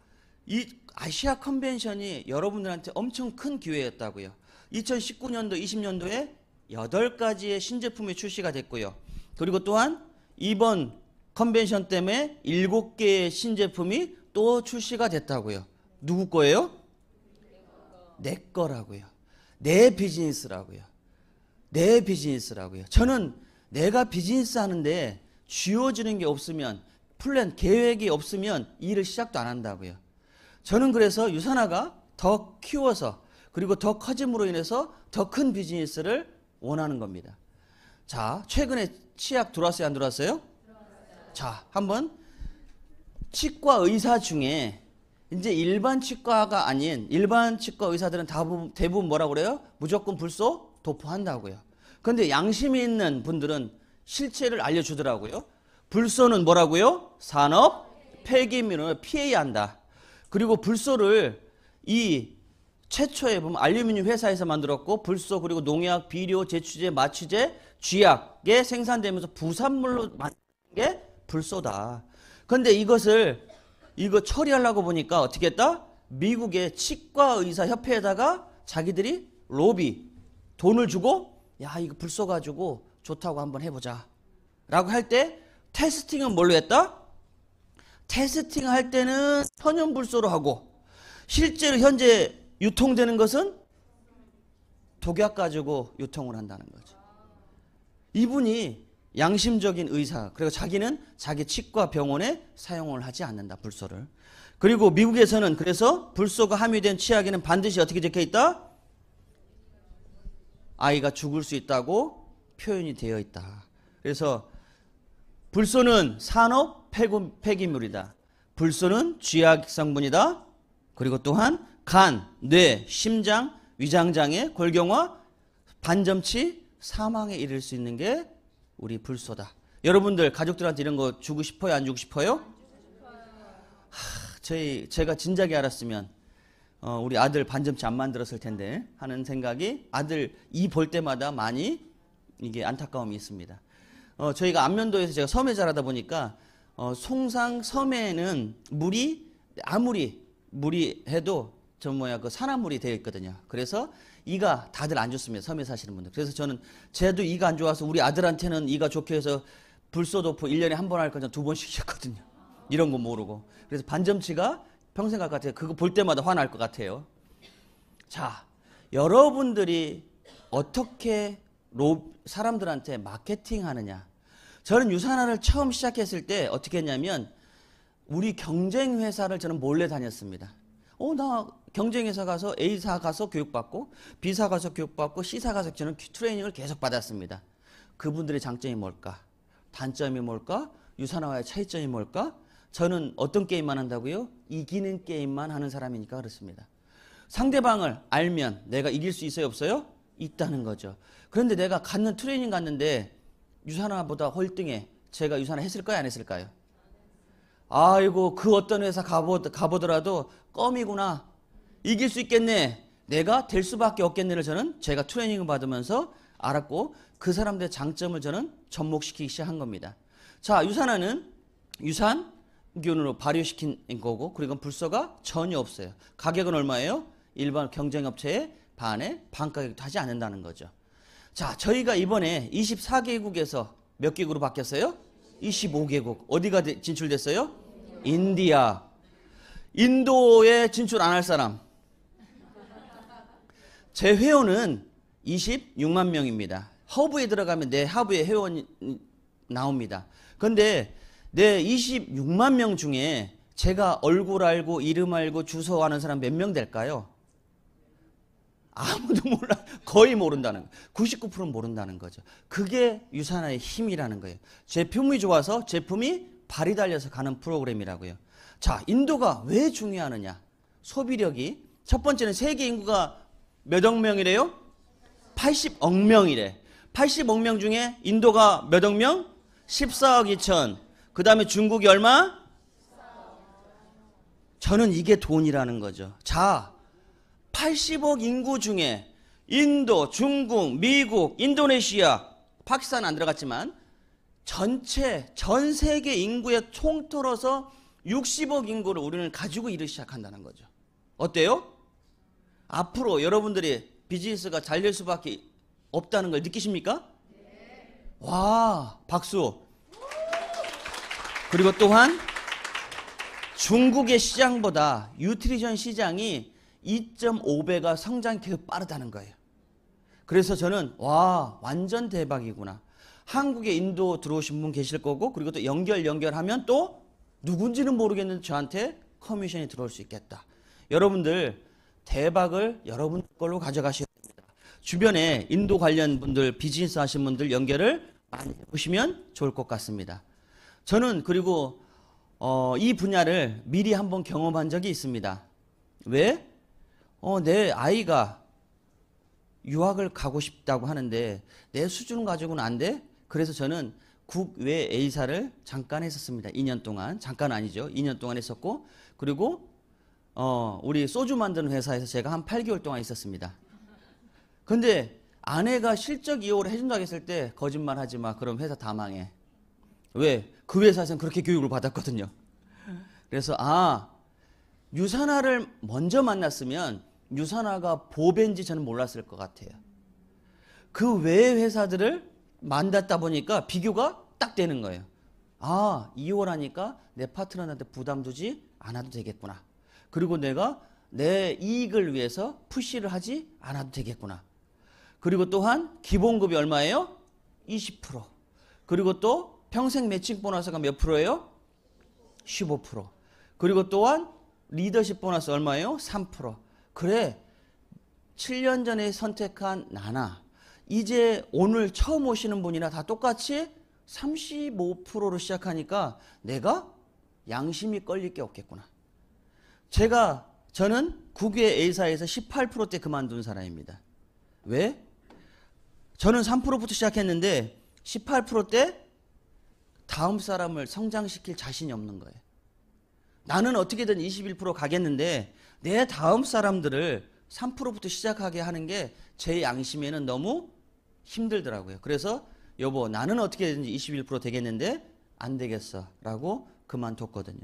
이 아시아 컨벤션이 여러분들한테 엄청 큰 기회였다고요. 2019년도, 20년도에 여덟 가지의 신제품이 출시가 됐고요. 그리고 또한 이번 컨벤션 때문에 7개의 신제품이 또 출시가 됐다고요. 누구 거예요? 내 거라고요. 내 비즈니스라고요. 내 비즈니스라고요. 저는 내가 비즈니스 하는데 쥐어지는게 없으면 플랜 계획이 없으면 일을 시작도 안 한다고요. 저는 그래서 유산화가 더 키워서 그리고 더 커짐으로 인해서 더 큰 비즈니스를 원하는 겁니다. 자, 최근에 치약 들어왔어요? 안 들어왔어요? 자, 한번 치과 의사 중에 이제 일반 치과가 아닌 일반 치과 의사들은 대부분, 대부분 뭐라고 그래요? 무조건 불소 도포한다고요. 근데 양심이 있는 분들은 실체를 알려주더라고요. 불소는 뭐라고요? 산업 폐기물을 피해야 한다. 그리고 불소를 이 최초에 보면 알루미늄 회사에서 만들었고 불소 그리고 농약, 비료, 제취제, 마취제, 쥐약에 생산되면서 부산물로 만든 게 불쏘다. 근데 이것을 이거 처리하려고 보니까 어떻게 했다? 미국의 치과 의사 협회에다가 자기들이 로비 돈을 주고 야 이거 불쏘 가지고 좋다고 한번 해보자 라고 할 때 테스팅은 뭘로 했다? 테스팅 할 때는 천연불소로 하고 실제로 현재 유통되는 것은 독약 가지고 유통을 한다는 거죠 이분이 양심적인 의사 그리고 자기는 자기 치과 병원에 사용을 하지 않는다 불소를 그리고 미국에서는 그래서 불소가 함유된 치약에는 반드시 어떻게 적혀 있다 아이가 죽을 수 있다고 표현이 되어 있다 그래서 불소는 산업 폐기물이다 불소는 쥐약 성분이다 그리고 또한 간, 뇌, 심장, 위장장애, 골경화, 반점치, 사망에 이를 수 있는 게 우리 불소다. 여러분들 가족들한테 이런 거 주고 싶어요? 안 주고 싶어요? 하, 저희 제가 진작에 알았으면 어, 우리 아들 반점치 안 만들었을 텐데 하는 생각이 아들 이 볼 때마다 많이 이게 안타까움이 있습니다. 어, 저희가 안면도에서 제가 섬에 자라다 보니까 어, 송상 섬에는 물이 아무리 물이 해도 저 뭐야 그 산화물이 되어 있거든요. 그래서 이가 다들 안 좋습니다. 섬에 사시는 분들. 그래서 저는 쟤도 이가 안 좋아서 우리 아들한테는 이가 좋게 해서 불소도포 1년에 한 번 할 거잖아. 두 번씩 시켰거든요. 이런 거 모르고. 그래서 반점치가 평생 갈 것 같아요. 그거 볼 때마다 화날 것 같아요. 자, 여러분들이 어떻게 로, 사람들한테 마케팅 하느냐. 저는 유산화를 처음 시작했을 때 어떻게 했냐면 우리 경쟁회사를 저는 몰래 다녔습니다. 어, 나 경쟁회사 가서 A사 가서 교육받고 B사 가서 교육받고 C사 가서 저는 트레이닝을 계속 받았습니다. 그분들의 장점이 뭘까? 단점이 뭘까? 유산화와의 차이점이 뭘까? 저는 어떤 게임만 한다고요? 이기는 게임만 하는 사람이니까 그렇습니다. 상대방을 알면 내가 이길 수 있어요? 없어요? 있다는 거죠. 그런데 내가 갖는 트레이닝 갔는데 유산화보다 홀등해. 제가 유산화 했을까요? 안 했을까요? 아이고 그 어떤 회사 가보, 가보더라도 껌이구나. 이길 수 있겠네. 내가 될 수밖에 없겠네를 저는 제가 트레이닝을 받으면서 알았고 그 사람들의 장점을 저는 접목시키기 시작한 겁니다. 자, 유산화는 유산 균으로 발효시킨 거고 그리고 불소가 전혀 없어요. 가격은 얼마예요? 일반 경쟁업체의 반에 반가격도 하지 않는다는 거죠. 자, 저희가 이번에 24개국에서 몇 개국으로 바뀌었어요? 25개국. 어디가 진출됐어요? 인디아. 인도에 진출 안 할 사람. 제 회원은 26만 명입니다. 허브에 들어가면 내 하부의 회원이 나옵니다. 근데 내 26만 명 중에 제가 얼굴 알고 이름 알고 주소 아는 사람 몇 명 될까요? 아무도 몰라. 거의 모른다는 거9 9 모른다는 거죠. 그게 유산화의 힘이라는 거예요. 제품이 좋아서 제품이 발이 달려서 가는 프로그램이라고요. 자, 인도가 왜 중요하느냐? 소비력이 첫 번째는 세계 인구가 몇억 명이래요? 80억 명이래. 80억 명 중에 인도가 몇 억 명? 14억 2천. 그 다음에 중국이 얼마? 저는 이게 돈이라는 거죠. 자, 80억 인구 중에 인도, 중국, 미국, 인도네시아, 파키스탄 안 들어갔지만 전체 전 세계 인구의 총틀어서 60억 인구를 우리는 가지고 일을 시작한다는 거죠. 어때요? 앞으로 여러분들이 비즈니스가 잘 될 수밖에 없다는 걸 느끼십니까? 네. 와, 박수. 그리고 또한 중국의 시장보다 유트리션 시장이 2.5배가 성장계속 빠르다는 거예요. 그래서 저는 와 완전 대박이구나. 한국에 인도 들어오신 분 계실 거고 그리고 또 연결 연결하면 또 누군지는 모르겠는데 저한테 커미션이 들어올 수 있겠다. 여러분들 대박을 여러분 걸로 가져가셔야 됩니다. 주변에 인도 관련 분들, 비즈니스 하신 분들 연결을 많이 해 보시면 좋을 것 같습니다. 저는 그리고 어, 이 분야를 미리 한번 경험한 적이 있습니다. 왜? 어, 내 아이가 유학을 가고 싶다고 하는데 내 수준 가지고는 안 돼? 그래서 저는 국외 A사를 잠깐 했었습니다. 2년 동안. 잠깐 아니죠. 2년 동안 했었고 그리고 어, 우리 소주 만드는 회사에서 제가 한 8개월 동안 있었습니다. 근데 아내가 실적 이용을 해준다고 했을 때 거짓말 하지 마. 그럼 회사 다 망해. 왜? 그 회사에서는 그렇게 교육을 받았거든요. 그래서 아, 유산화를 먼저 만났으면 유산화가 보배인지 저는 몰랐을 것 같아요. 그 외의 회사들을 만났다 보니까 비교가 딱 되는 거예요. 아, 이월하니까내 파트너한테 부담 두지 않아도 되겠구나. 그리고 내가 내 이익을 위해서 푸시를 하지 않아도 되겠구나. 그리고 또한 기본급이 얼마예요? 20%. 그리고 또 평생 매칭 보너스가 몇 프로예요? 15%. 그리고 또한 리더십 보너스 얼마예요? 3%. 그래. 7년 전에 선택한 나나 이제 오늘 처음 오시는 분이나 다 똑같이 35%로 시작하니까 내가 양심이 걸릴 게 없겠구나. 제가 저는 국외 A사에서 18%대 그만둔 사람입니다. 왜? 저는 3%부터 시작했는데 18%대 다음 사람을 성장시킬 자신이 없는 거예요. 나는 어떻게든 21% 가겠는데 내 다음 사람들을 3%부터 시작하게 하는 게 제 양심에는 너무 힘들더라고요. 그래서 여보 나는 어떻게든지 21% 되겠는데 안 되겠어 라고 그만뒀거든요.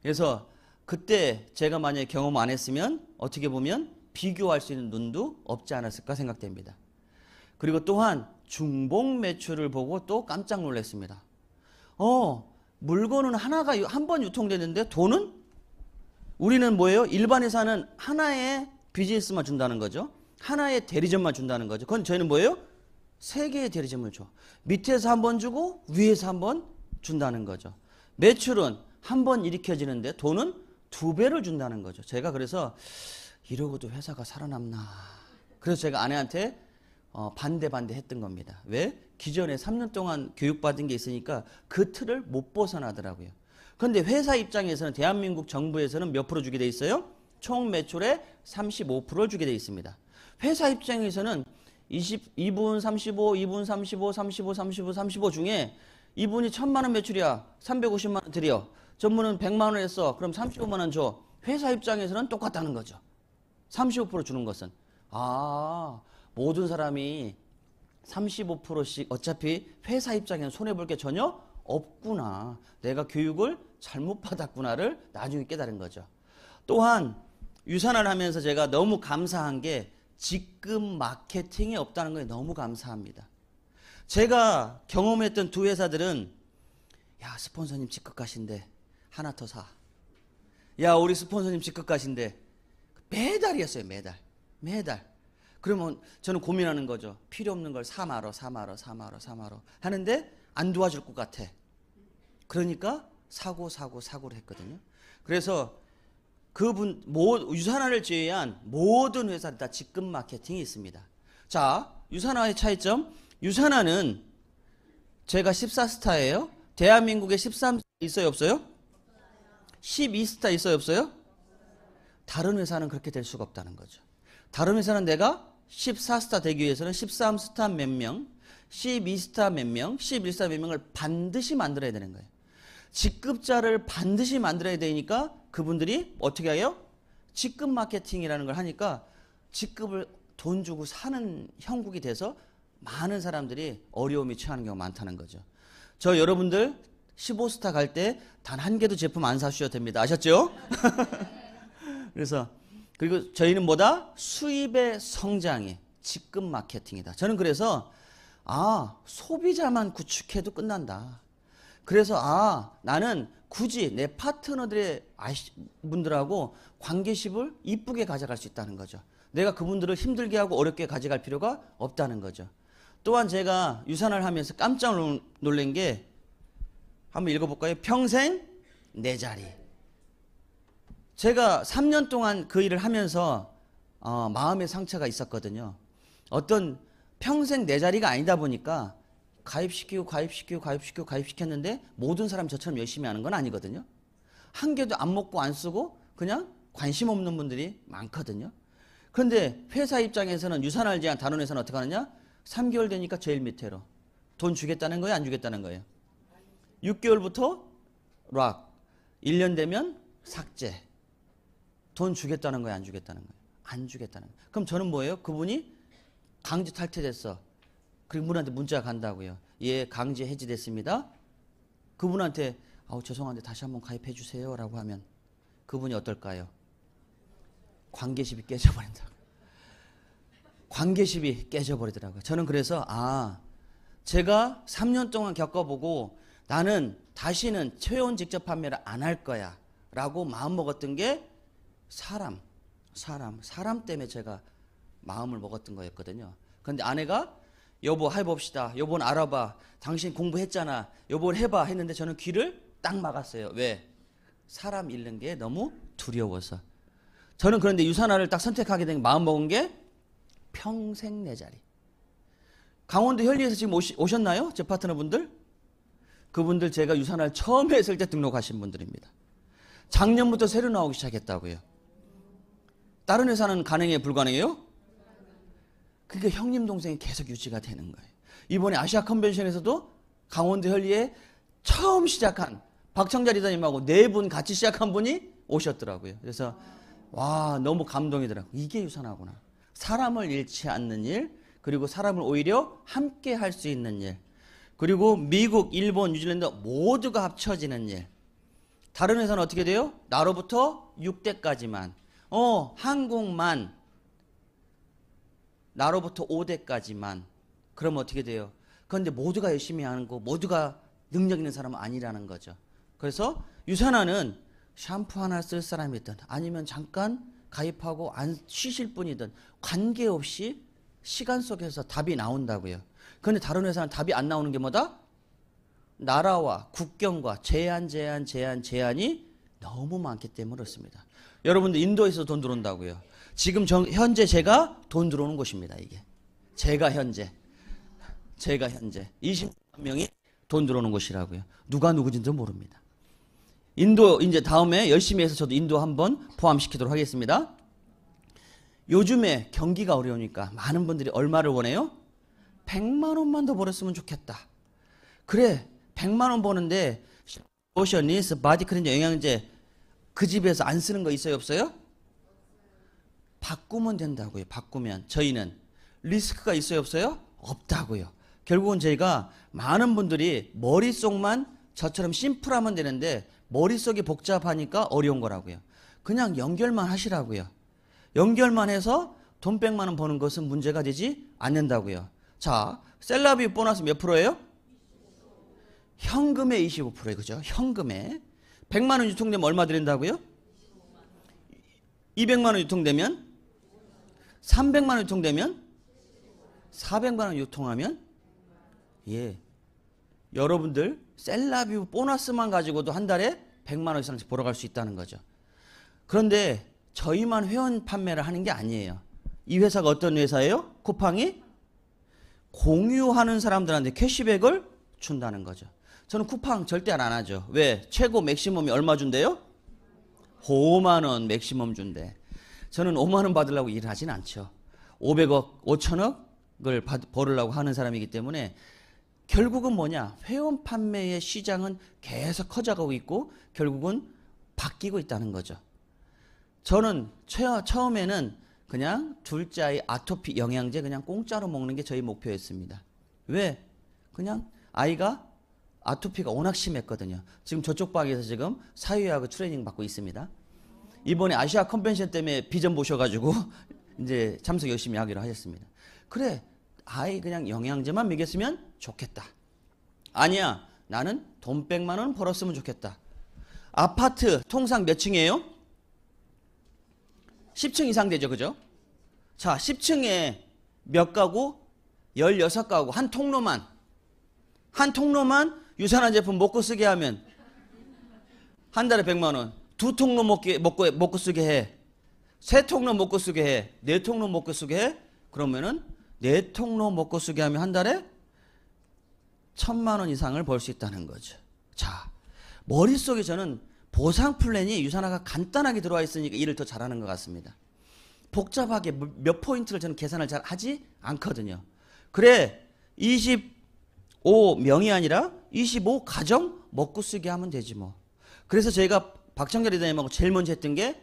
그래서 그때 제가 만약에 경험 안 했으면 어떻게 보면 비교할 수 있는 눈도 없지 않았을까 생각됩니다. 그리고 또한 중복 매출을 보고 또 깜짝 놀랐습니다. 어, 물건은 하나가 한 번 유통되는데 돈은 우리는 뭐예요? 일반 회사는 하나의 비즈니스만 준다는 거죠. 하나의 대리점만 준다는 거죠. 그건 저희는 뭐예요? 세 개의 대리점을 줘. 밑에서 한 번 주고 위에서 한 번 준다는 거죠. 매출은 한 번 일으켜지는데 돈은 두 배를 준다는 거죠. 제가 그래서 이러고도 회사가 살아남나. 그래서 제가 아내한테 어, 반대 반대 했던 겁니다. 왜? 기존에 3년 동안 교육받은 게 있으니까 그 틀을 못 벗어나더라고요. 근데 회사 입장에서는 대한민국 정부에서는 몇 프로 주게 돼 있어요? 총 매출의 35%를 주게 돼 있습니다. 회사 입장에서는 20, 2분 35, 2분 35, 35, 35, 35 중에 2분이 천만 원 매출이야. 350만 원 드려. 전문은 100만 원을 했어. 그럼 35만 원 줘. 회사 입장에서는 똑같다는 거죠. 35% 주는 것은. 아, 모든 사람이 35%씩 어차피 회사 입장에는 손해볼 게 전혀 없구나. 내가 교육을 잘못 받았구나를 나중에 깨달은 거죠. 또한 유산을 하면서 제가 너무 감사한 게 직급 마케팅이 없다는 거에 너무 감사합니다. 제가 경험했던 두 회사들은 야 스폰서님 직급 가신데 하나 더 사. 야, 우리 스폰서님 직급가신데 그 매달이었어요, 매달. 매달. 그러면 저는 고민하는 거죠. 필요 없는 걸 사마로, 사마로, 사마로, 사마로 하는데 안 도와줄 것 같아. 그러니까 사고, 사고, 사고를 했거든요. 그래서 그분 모, 유산화를 제외한 모든 회사에 다 직급 마케팅이 있습니다. 자, 유산화의 차이점. 유산화는 제가 14스타예요. 대한민국에 13 있어요, 없어요? 12스타 있어요, 없어요? 다른 회사는 그렇게 될 수가 없다는 거죠. 다른 회사는 내가 14스타 되기 위해서는 13스타 몇 명, 12스타 몇 명, 11스타 몇 명을 반드시 만들어야 되는 거예요. 직급자를 반드시 만들어야 되니까 그분들이 어떻게 해요? 직급 마케팅이라는 걸 하니까 직급을 돈 주고 사는 형국이 돼서 많은 사람들이 어려움이 처하는 경우가 많다는 거죠. 저 여러분들 15스타 갈 때 단 한 개도 제품 안 사셔도 주 됩니다. 아셨죠? 그래서 그리고 저희는 뭐다? 수입의 성장이 직급 마케팅이다. 저는 그래서 아, 소비자만 구축해도 끝난다. 그래서 아, 나는 굳이 내 파트너들의 아시, 분들하고 관계십을 이쁘게 가져갈 수 있다는 거죠. 내가 그분들을 힘들게 하고 어렵게 가져갈 필요가 없다는 거죠. 또한 제가 유산을 하면서 깜짝 놀란 게 한번 읽어볼까요? 평생 내 자리. 제가 3년 동안 그 일을 하면서 어, 마음의 상처가 있었거든요. 어떤 평생 내 자리가 아니다 보니까 가입시키고 가입시키고 가입시키고 가입시켰는데 모든 사람 저처럼 열심히 하는 건 아니거든요. 한 개도 안 먹고 안 쓰고 그냥 관심 없는 분들이 많거든요. 그런데 회사 입장에서는 유산을 제한 단원에서는 어떻게 하느냐? 3개월 되니까 제일 밑에로. 돈 주겠다는 거예요? 안 주겠다는 거예요? 6개월부터 락 1년 되면 삭제 돈 주겠다는 거예요 안 주겠다는 거예요 안 주겠다는 거예요 그럼 저는 뭐예요 그분이 강제 탈퇴됐어 그리고 문한테 문자가 간다고요 예 강제 해지됐습니다 그분한테 아우 죄송한데 다시 한번 가입해 주세요 라고 하면 그분이 어떨까요 관계십이 깨져버린다 관계십이 깨져버리더라고요 저는 그래서 아 제가 3년 동안 겪어보고 나는 다시는 체온 직접 판매를 안 할 거야. 라고 마음먹었던 게 사람, 사람, 사람 때문에 제가 마음을 먹었던 거였거든요. 그런데 아내가 여보 해봅시다. 여보는 알아봐. 당신 공부했잖아. 여보는 해봐. 했는데 저는 귀를 딱 막았어요. 왜? 사람 잃는 게 너무 두려워서. 저는 그런데 유산화를 딱 선택하게 된 마음 먹은 게 평생 내 자리. 강원도 현리에서 지금 오셨나요? 제 파트너분들? 그분들 제가 유산을 처음 했을 때 등록하신 분들입니다. 작년부터 새로 나오기 시작했다고요. 다른 회사는 가능해 불가능해요? 그게 그러니까 형님 동생이 계속 유지가 되는 거예요. 이번에 아시아 컨벤션에서도 강원도 현리에 처음 시작한 박창자 리더님하고 네 분 같이 시작한 분이 오셨더라고요. 그래서 와 너무 감동이더라고요. 이게 유산하구나. 사람을 잃지 않는 일 그리고 사람을 오히려 함께 할 수 있는 일 그리고 미국, 일본, 뉴질랜드 모두가 합쳐지는 일. 다른 회사는 어떻게 돼요? 나로부터 6대까지만. 어, 한국만. 나로부터 5대까지만. 그럼 어떻게 돼요? 그런데 모두가 열심히 하는 거, 모두가 능력 있는 사람은 아니라는 거죠. 그래서 유산화는 샴푸 하나 쓸 사람이든 아니면 잠깐 가입하고 안 쉬실 분이든 관계없이 시간 속에서 답이 나온다고요. 그런데 다른 회사는 답이 안 나오는 게 뭐다? 나라와 국경과 제한, 제한, 제한, 제한이 너무 많기 때문에 그렇습니다. 여러분들 인도에서 돈 들어온다고요. 지금 정, 현재 제가 돈 들어오는 곳입니다. 이게 제가 현재 제가 현재 20명이 돈 들어오는 곳이라고요. 누가 누구진도 모릅니다. 인도 이제 다음에 열심히 해서 저도 인도 한번 포함시키도록 하겠습니다. 요즘에 경기가 어려우니까 많은 분들이 얼마를 원해요? 100만 원만 더 벌었으면 좋겠다. 그래, 100만 원 버는데 로션, 린스, 바디크림제, 영양제 그 집에서 안 쓰는 거 있어요, 없어요? 바꾸면 된다고요. 바꾸면 저희는 리스크가 있어요, 없어요? 없다고요. 결국은 저희가 많은 분들이 머릿속만 저처럼 심플하면 되는데 머릿속이 복잡하니까 어려운 거라고요. 그냥 연결만 하시라고요. 연결만 해서 돈 100만 원 버는 것은 문제가 되지 않는다고요. 자, 셀라비 보너스 몇 프로예요? 현금의 25%예요. 그죠? 현금에 100만 원 유통되면 얼마 드린다고요? 200만 원 유통되면 300만 원 유통되면 400만 원 유통하면 예. 여러분들 셀라뷰 보너스만 가지고도 한 달에 100만 원 이상씩 벌어갈 수 있다는 거죠. 그런데 저희만 회원 판매를 하는 게 아니에요. 이 회사가 어떤 회사예요? 쿠팡이 공유하는 사람들한테 캐시백을 준다는 거죠. 저는 쿠팡 절대 안 하죠. 왜? 최고 맥시멈이 얼마 준대요? 5만 원 맥시멈 준대. 저는 5만 원 받으려고 일을 하진 않죠. 500억, 5천억을 받, 벌으려고 하는 사람이기 때문에 결국은 뭐냐? 회원 판매의 시장은 계속 커져가고 있고 결국은 바뀌고 있다는 거죠. 저는 처, 처음에는 그냥 둘째 이 아토피 영양제 그냥 공짜로 먹는 게 저희 목표였습니다. 왜? 그냥 아이가 아토피가 워낙 심했거든요. 지금 저쪽 방에서 지금 사유하고 트레이닝 받고 있습니다. 이번에 아시아 컨벤션 때문에 비전 보셔가지고 이제 참석 열심히 하기로 하셨습니다. 그래, 아이 그냥 영양제만 먹였으면 좋겠다. 아니야, 나는 돈 100만 원 벌었으면 좋겠다. 아파트 통상 몇 층이에요? 10층 이상 되죠. 그죠? 자, 10층에 몇 가구? 16가구. 한 통로만. 한 통로만 유산한 제품 먹고 쓰게 하면 한 달에 100만 원. 두 통로 먹게, 먹고, 먹고 쓰게 해. 세 통로 먹고 쓰게 해. 네 통로 먹고 쓰게 해. 그러면은 네 통로 먹고 쓰게 하면 한 달에 천만 원 이상을 벌 수 있다는 거죠. 자, 머릿속에 저는 보상 플랜이 유산화가 간단하게 들어와 있으니까 일을 더 잘하는 것 같습니다. 복잡하게 몇 포인트를 저는 계산을 잘 하지 않거든요. 그래, 25명이 아니라 25 가정 먹고 쓰게 하면 되지 뭐. 그래서 저희가 박창결 이사님하고 제일 먼저 했던 게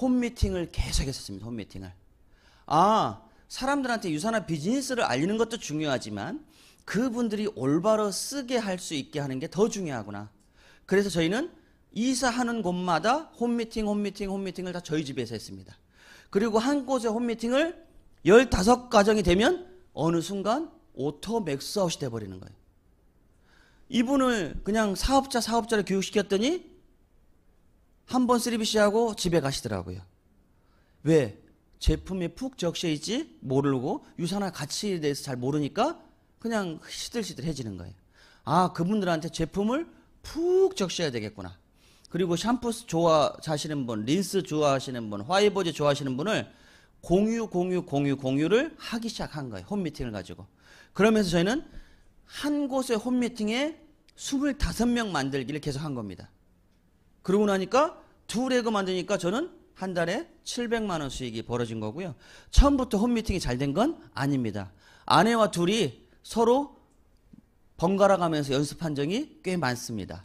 홈미팅을 계속 했었습니다. 홈미팅을. 아, 사람들한테 유산화 비즈니스를 알리는 것도 중요하지만 그분들이 올바로 쓰게 할 수 있게 하는 게 더 중요하구나. 그래서 저희는 이사하는 곳마다 홈미팅, 홈미팅, 홈미팅을 다 저희 집에서 했습니다. 그리고 한곳에 홈미팅을 15가정이 되면 어느 순간 오토 맥스아웃이 돼버리는 거예요. 이분을 그냥 사업자, 사업자를 교육시켰더니 한 번 쓰리비시하고 집에 가시더라고요. 왜? 제품에 푹 적셔 있지 모르고 유산화 가치에 대해서 잘 모르니까 그냥 시들시들해지는 거예요. 아, 그분들한테 제품을 푹 적셔야 되겠구나. 그리고 샴푸 스 좋아하시는 분, 린스 좋아하시는 분, 화이버즈 좋아하시는 분을 공유, 공유, 공유, 공유를 하기 시작한 거예요. 홈미팅을 가지고. 그러면서 저희는 한 곳의 홈미팅에 25명 만들기를 계속한 겁니다. 그러고 나니까 두 레그 만드니까 저는 한 달에 700만 원 수익이 벌어진 거고요. 처음부터 홈미팅이 잘 된 건 아닙니다. 아내와 둘이 서로 번갈아 가면서 연습한 적이 꽤 많습니다.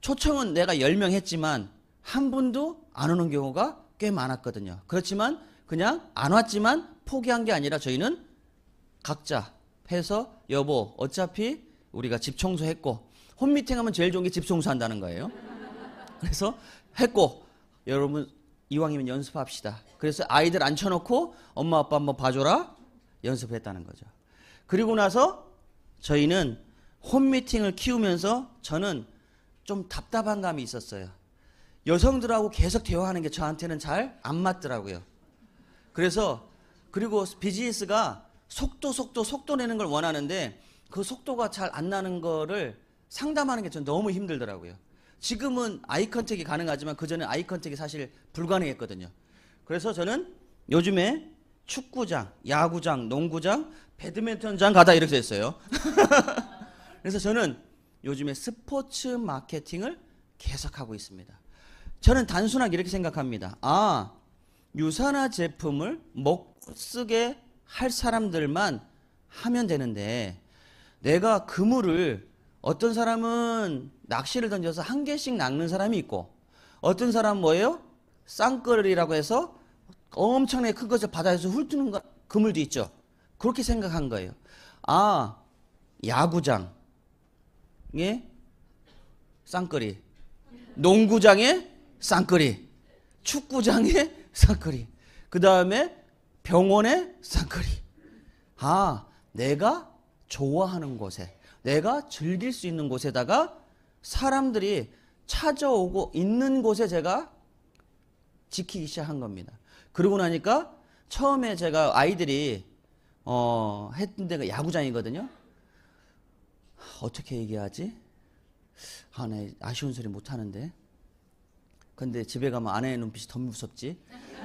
초청은 내가 10명 했지만 한 분도 안 오는 경우가 꽤 많았거든요. 그렇지만 그냥 안 왔지만 포기한 게 아니라 저희는 각자 해서 여보 어차피 우리가 집 청소했고 홈미팅 하면 제일 좋은 게 집 청소한다는 거예요. 그래서 했고 여러분 이왕이면 연습합시다. 그래서 아이들 앉혀놓고 엄마 아빠 한번 봐줘라 연습했다는 거죠. 그리고 나서 저희는 홈미팅을 키우면서 저는 좀 답답한 감이 있었어요. 여성들하고 계속 대화하는 게 저한테는 잘 안 맞더라고요. 그래서 그리고 비즈니스가 속도 속도 속도 내는 걸 원하는데 그 속도가 잘 안 나는 거를 상담하는 게 전 너무 힘들더라고요. 지금은 아이 컨택이 가능하지만 그 전에 아이 컨택이 사실 불가능했거든요. 그래서 저는 요즘에 축구장, 야구장, 농구장, 배드민턴장 가다 이렇게 했어요 그래서 저는 요즘에 스포츠 마케팅을 계속하고 있습니다. 저는 단순하게 이렇게 생각합니다. 아, 유산화 제품을 먹고 쓰게 할 사람들만 하면 되는데 내가 그물을 어떤 사람은 낚시를 던져서 한 개씩 낚는 사람이 있고 어떤 사람 뭐예요? 쌍끌이라고 해서 엄청나게 큰 것을 바다에서 훑는 거, 그물도 있죠. 그렇게 생각한 거예요. 아, 야구장, 예? 쌍끌리농구장의쌍끌리축구장의쌍끌리그 다음에 병원의쌍끌리 아, 내가 좋아하는 곳에, 내가 즐길 수 있는 곳에다가 사람들이 찾아오고 있는 곳에 제가 지키기 시작한 겁니다. 그러고 나니까 처음에 제가 아이들이 어, 했던 데가 야구장이거든요. 어떻게 얘기하지? 아내 아쉬운 소리 못 하는데. 근데 집에 가면 아내의 눈빛이 더 무섭지.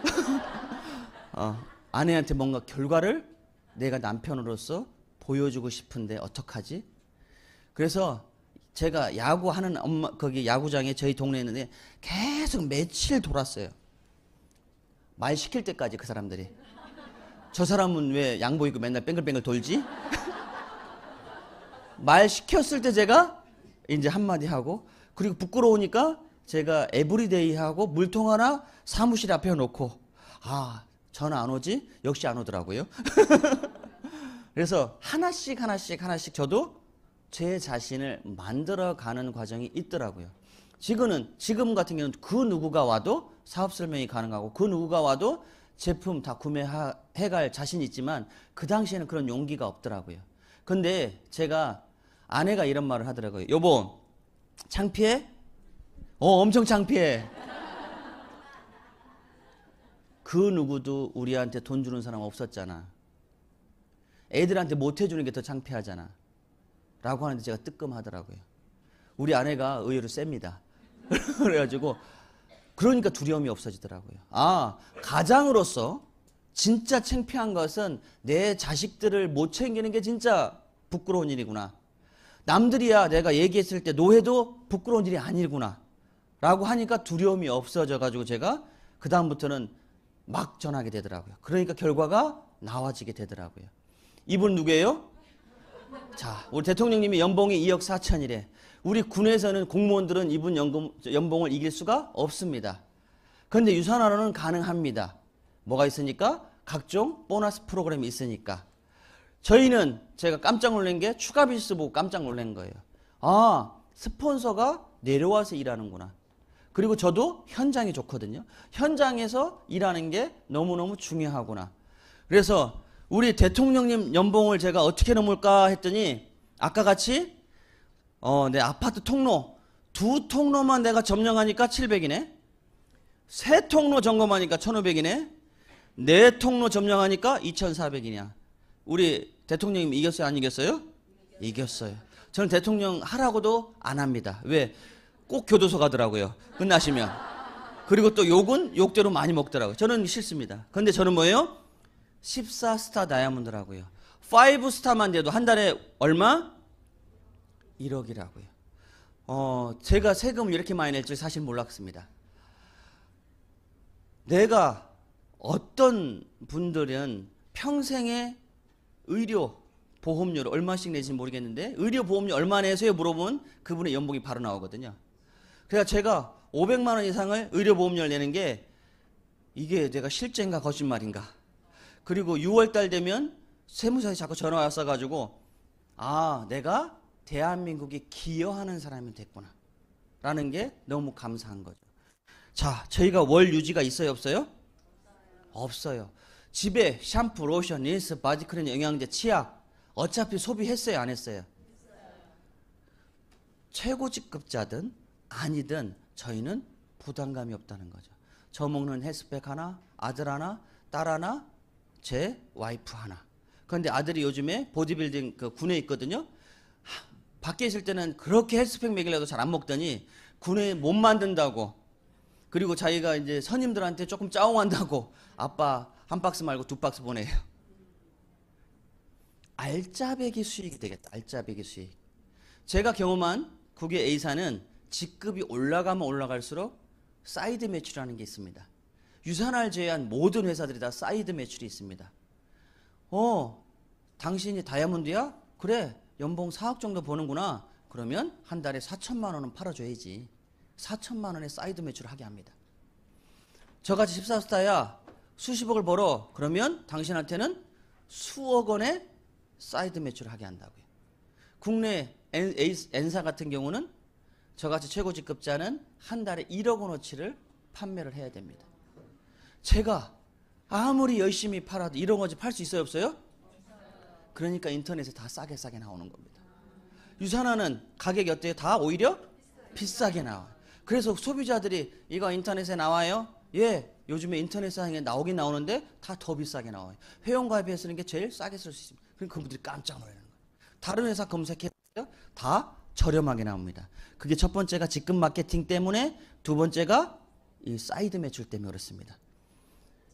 어, 아내한테 뭔가 결과를 내가 남편으로서 보여주고 싶은데 어떡하지? 그래서 제가 야구하는 엄마 거기 야구장에 저희 동네에 있는데 계속 며칠 돌았어요. 말 시킬 때까지 그 사람들이. 저 사람은 왜 양복 입고 맨날 뱅글뱅글 돌지? 말 시켰을 때 제가 이제 한마디 하고 그리고 부끄러우니까 제가 에브리데이 하고 물통 하나 사무실 앞에 놓고 아 전화 안 오지 역시 안 오더라고요. 그래서 하나씩 하나씩 하나씩 저도 제 자신을 만들어가는 과정이 있더라고요. 지금은 지금 같은 경우는 그 누구가 와도 사업 설명이 가능하고 그 누구가 와도 제품 다 구매해갈 자신 있지만 그 당시에는 그런 용기가 없더라고요. 근데 제가 아내가 이런 말을 하더라고요. 여보, 창피해? 어, 엄청 창피해. 그 누구도 우리한테 돈 주는 사람 없었잖아. 애들한테 못 해주는 게 더 창피하잖아. 라고 하는데 제가 뜨끔하더라고요. 우리 아내가 의외로 셉니다. 그래가지고, 그러니까 두려움이 없어지더라고요. 아, 가장으로서 진짜 창피한 것은 내 자식들을 못 챙기는 게 진짜 부끄러운 일이구나. 남들이야 내가 얘기했을 때 노해도 부끄러운 일이 아니구나. 라고 하니까 두려움이 없어져가지고 제가 그다음부터는 막 전하게 되더라고요. 그러니까 결과가 나와지게 되더라고요. 이분 누구예요? 자, 우리 대통령님이 연봉이 2억 4천이래. 우리 군에서는 공무원들은 이분 연금, 연봉을 이길 수가 없습니다. 그런데 유산화로는 가능합니다. 뭐가 있으니까? 각종 보너스 프로그램이 있으니까. 저희는 제가 깜짝 놀란 게 추가 비스 보고 깜짝 놀란 거예요. 아, 스폰서가 내려와서 일하는구나. 그리고 저도 현장이 좋거든요. 현장에서 일하는 게 너무너무 중요하구나. 그래서 우리 대통령님 연봉을 제가 어떻게 넘을까 했더니 아까 같이 어, 내 아파트 통로 두 통로만 내가 점령하니까 700이네. 세 통로 점검하니까 1500이네. 네 통로 점령하니까 2400이냐. 우리 대통령님 이겼어요? 안 이겼어요? 이겼어요. 저는 대통령 하라고도 안 합니다. 왜? 꼭 교도소 가더라고요. 끝나시면. 그리고 또 욕은 욕대로 많이 먹더라고요. 저는 싫습니다. 근데 저는 뭐예요? 14스타 다이아몬드라고요. 5스타만 돼도 한 달에 얼마? 1억이라고요. 어, 제가 세금을 이렇게 많이 낼 줄 사실 몰랐습니다. 내가 어떤 분들은 평생에 의료 보험료를 얼마씩 내지 모르겠는데 의료 보험료 얼마 내세요 물어보면 그분의 연봉이 바로 나오거든요. 그래서 제가 500만 원 이상을 의료 보험료를 내는 게 이게 내가 실제인가 거짓말인가. 그리고 6월 달 되면 세무사에 자꾸 전화 왔어가지고 아 내가 대한민국에 기여하는 사람이 됐구나. 라는 게 너무 감사한 거죠. 자, 저희가 월 유지가 있어요, 없어요? 없어요. 없어요. 집에 샴푸, 로션, 린스, 바디크림, 영양제, 치약 어차피 소비했어요, 안 했어요? 최고직급자든 아니든 저희는 부담감이 없다는 거죠. 저 먹는 헬스백 하나, 아들 하나, 딸 하나, 제 와이프 하나. 그런데 아들이 요즘에 보디빌딩 그 군에 있거든요. 하, 밖에 있을 때는 그렇게 헬스백 먹이려도 잘 안 먹더니 군에 못 만든다고 그리고 자기가 이제 선임들한테 조금 짜옹한다고 아빠 한 박스 말고 두 박스 보내요. 알짜배기 수익이 되겠다. 알짜배기 수익. 제가 경험한 국외 A사는 직급이 올라가면 올라갈수록 사이드 매출이라는 게 있습니다. 유산할 제외한 모든 회사들이 다 사이드 매출이 있습니다. 어, 당신이 다이아몬드야? 그래, 연봉 4억 정도 버는구나. 그러면 한 달에 4천만 원은 팔아줘야지. 4천만 원의 사이드 매출을 하게 합니다. 저같이 14스타야 수십억을 벌어 그러면 당신한테는 수억 원의 사이드 매출을 하게 한다고요. 국내 N사 같은 경우는 저같이 최고 직급자는 한 달에 1억 원어치를 판매를 해야 됩니다. 제가 아무리 열심히 팔아도 1억 원어치 팔수 있어요 없어요? 그러니까 인터넷에 다 싸게 싸게 나오는 겁니다. 유산화는 가격이 어때요? 다 오히려 비싸게 나와. 그래서 소비자들이 이거 인터넷에 나와요? 예, 요즘에 인터넷 상에 나오긴 나오는데 다 더 비싸게 나와요. 회원가입해 서 쓰는 게 제일 싸게 쓸 수 있습니다. 그럼 그러니까 그분들이 깜짝 놀라는 거예요. 다른 회사 검색해보세요. 다 저렴하게 나옵니다. 그게 첫 번째가 직급 마케팅 때문에 두 번째가 이 사이드 매출 때문에 그렇습니다.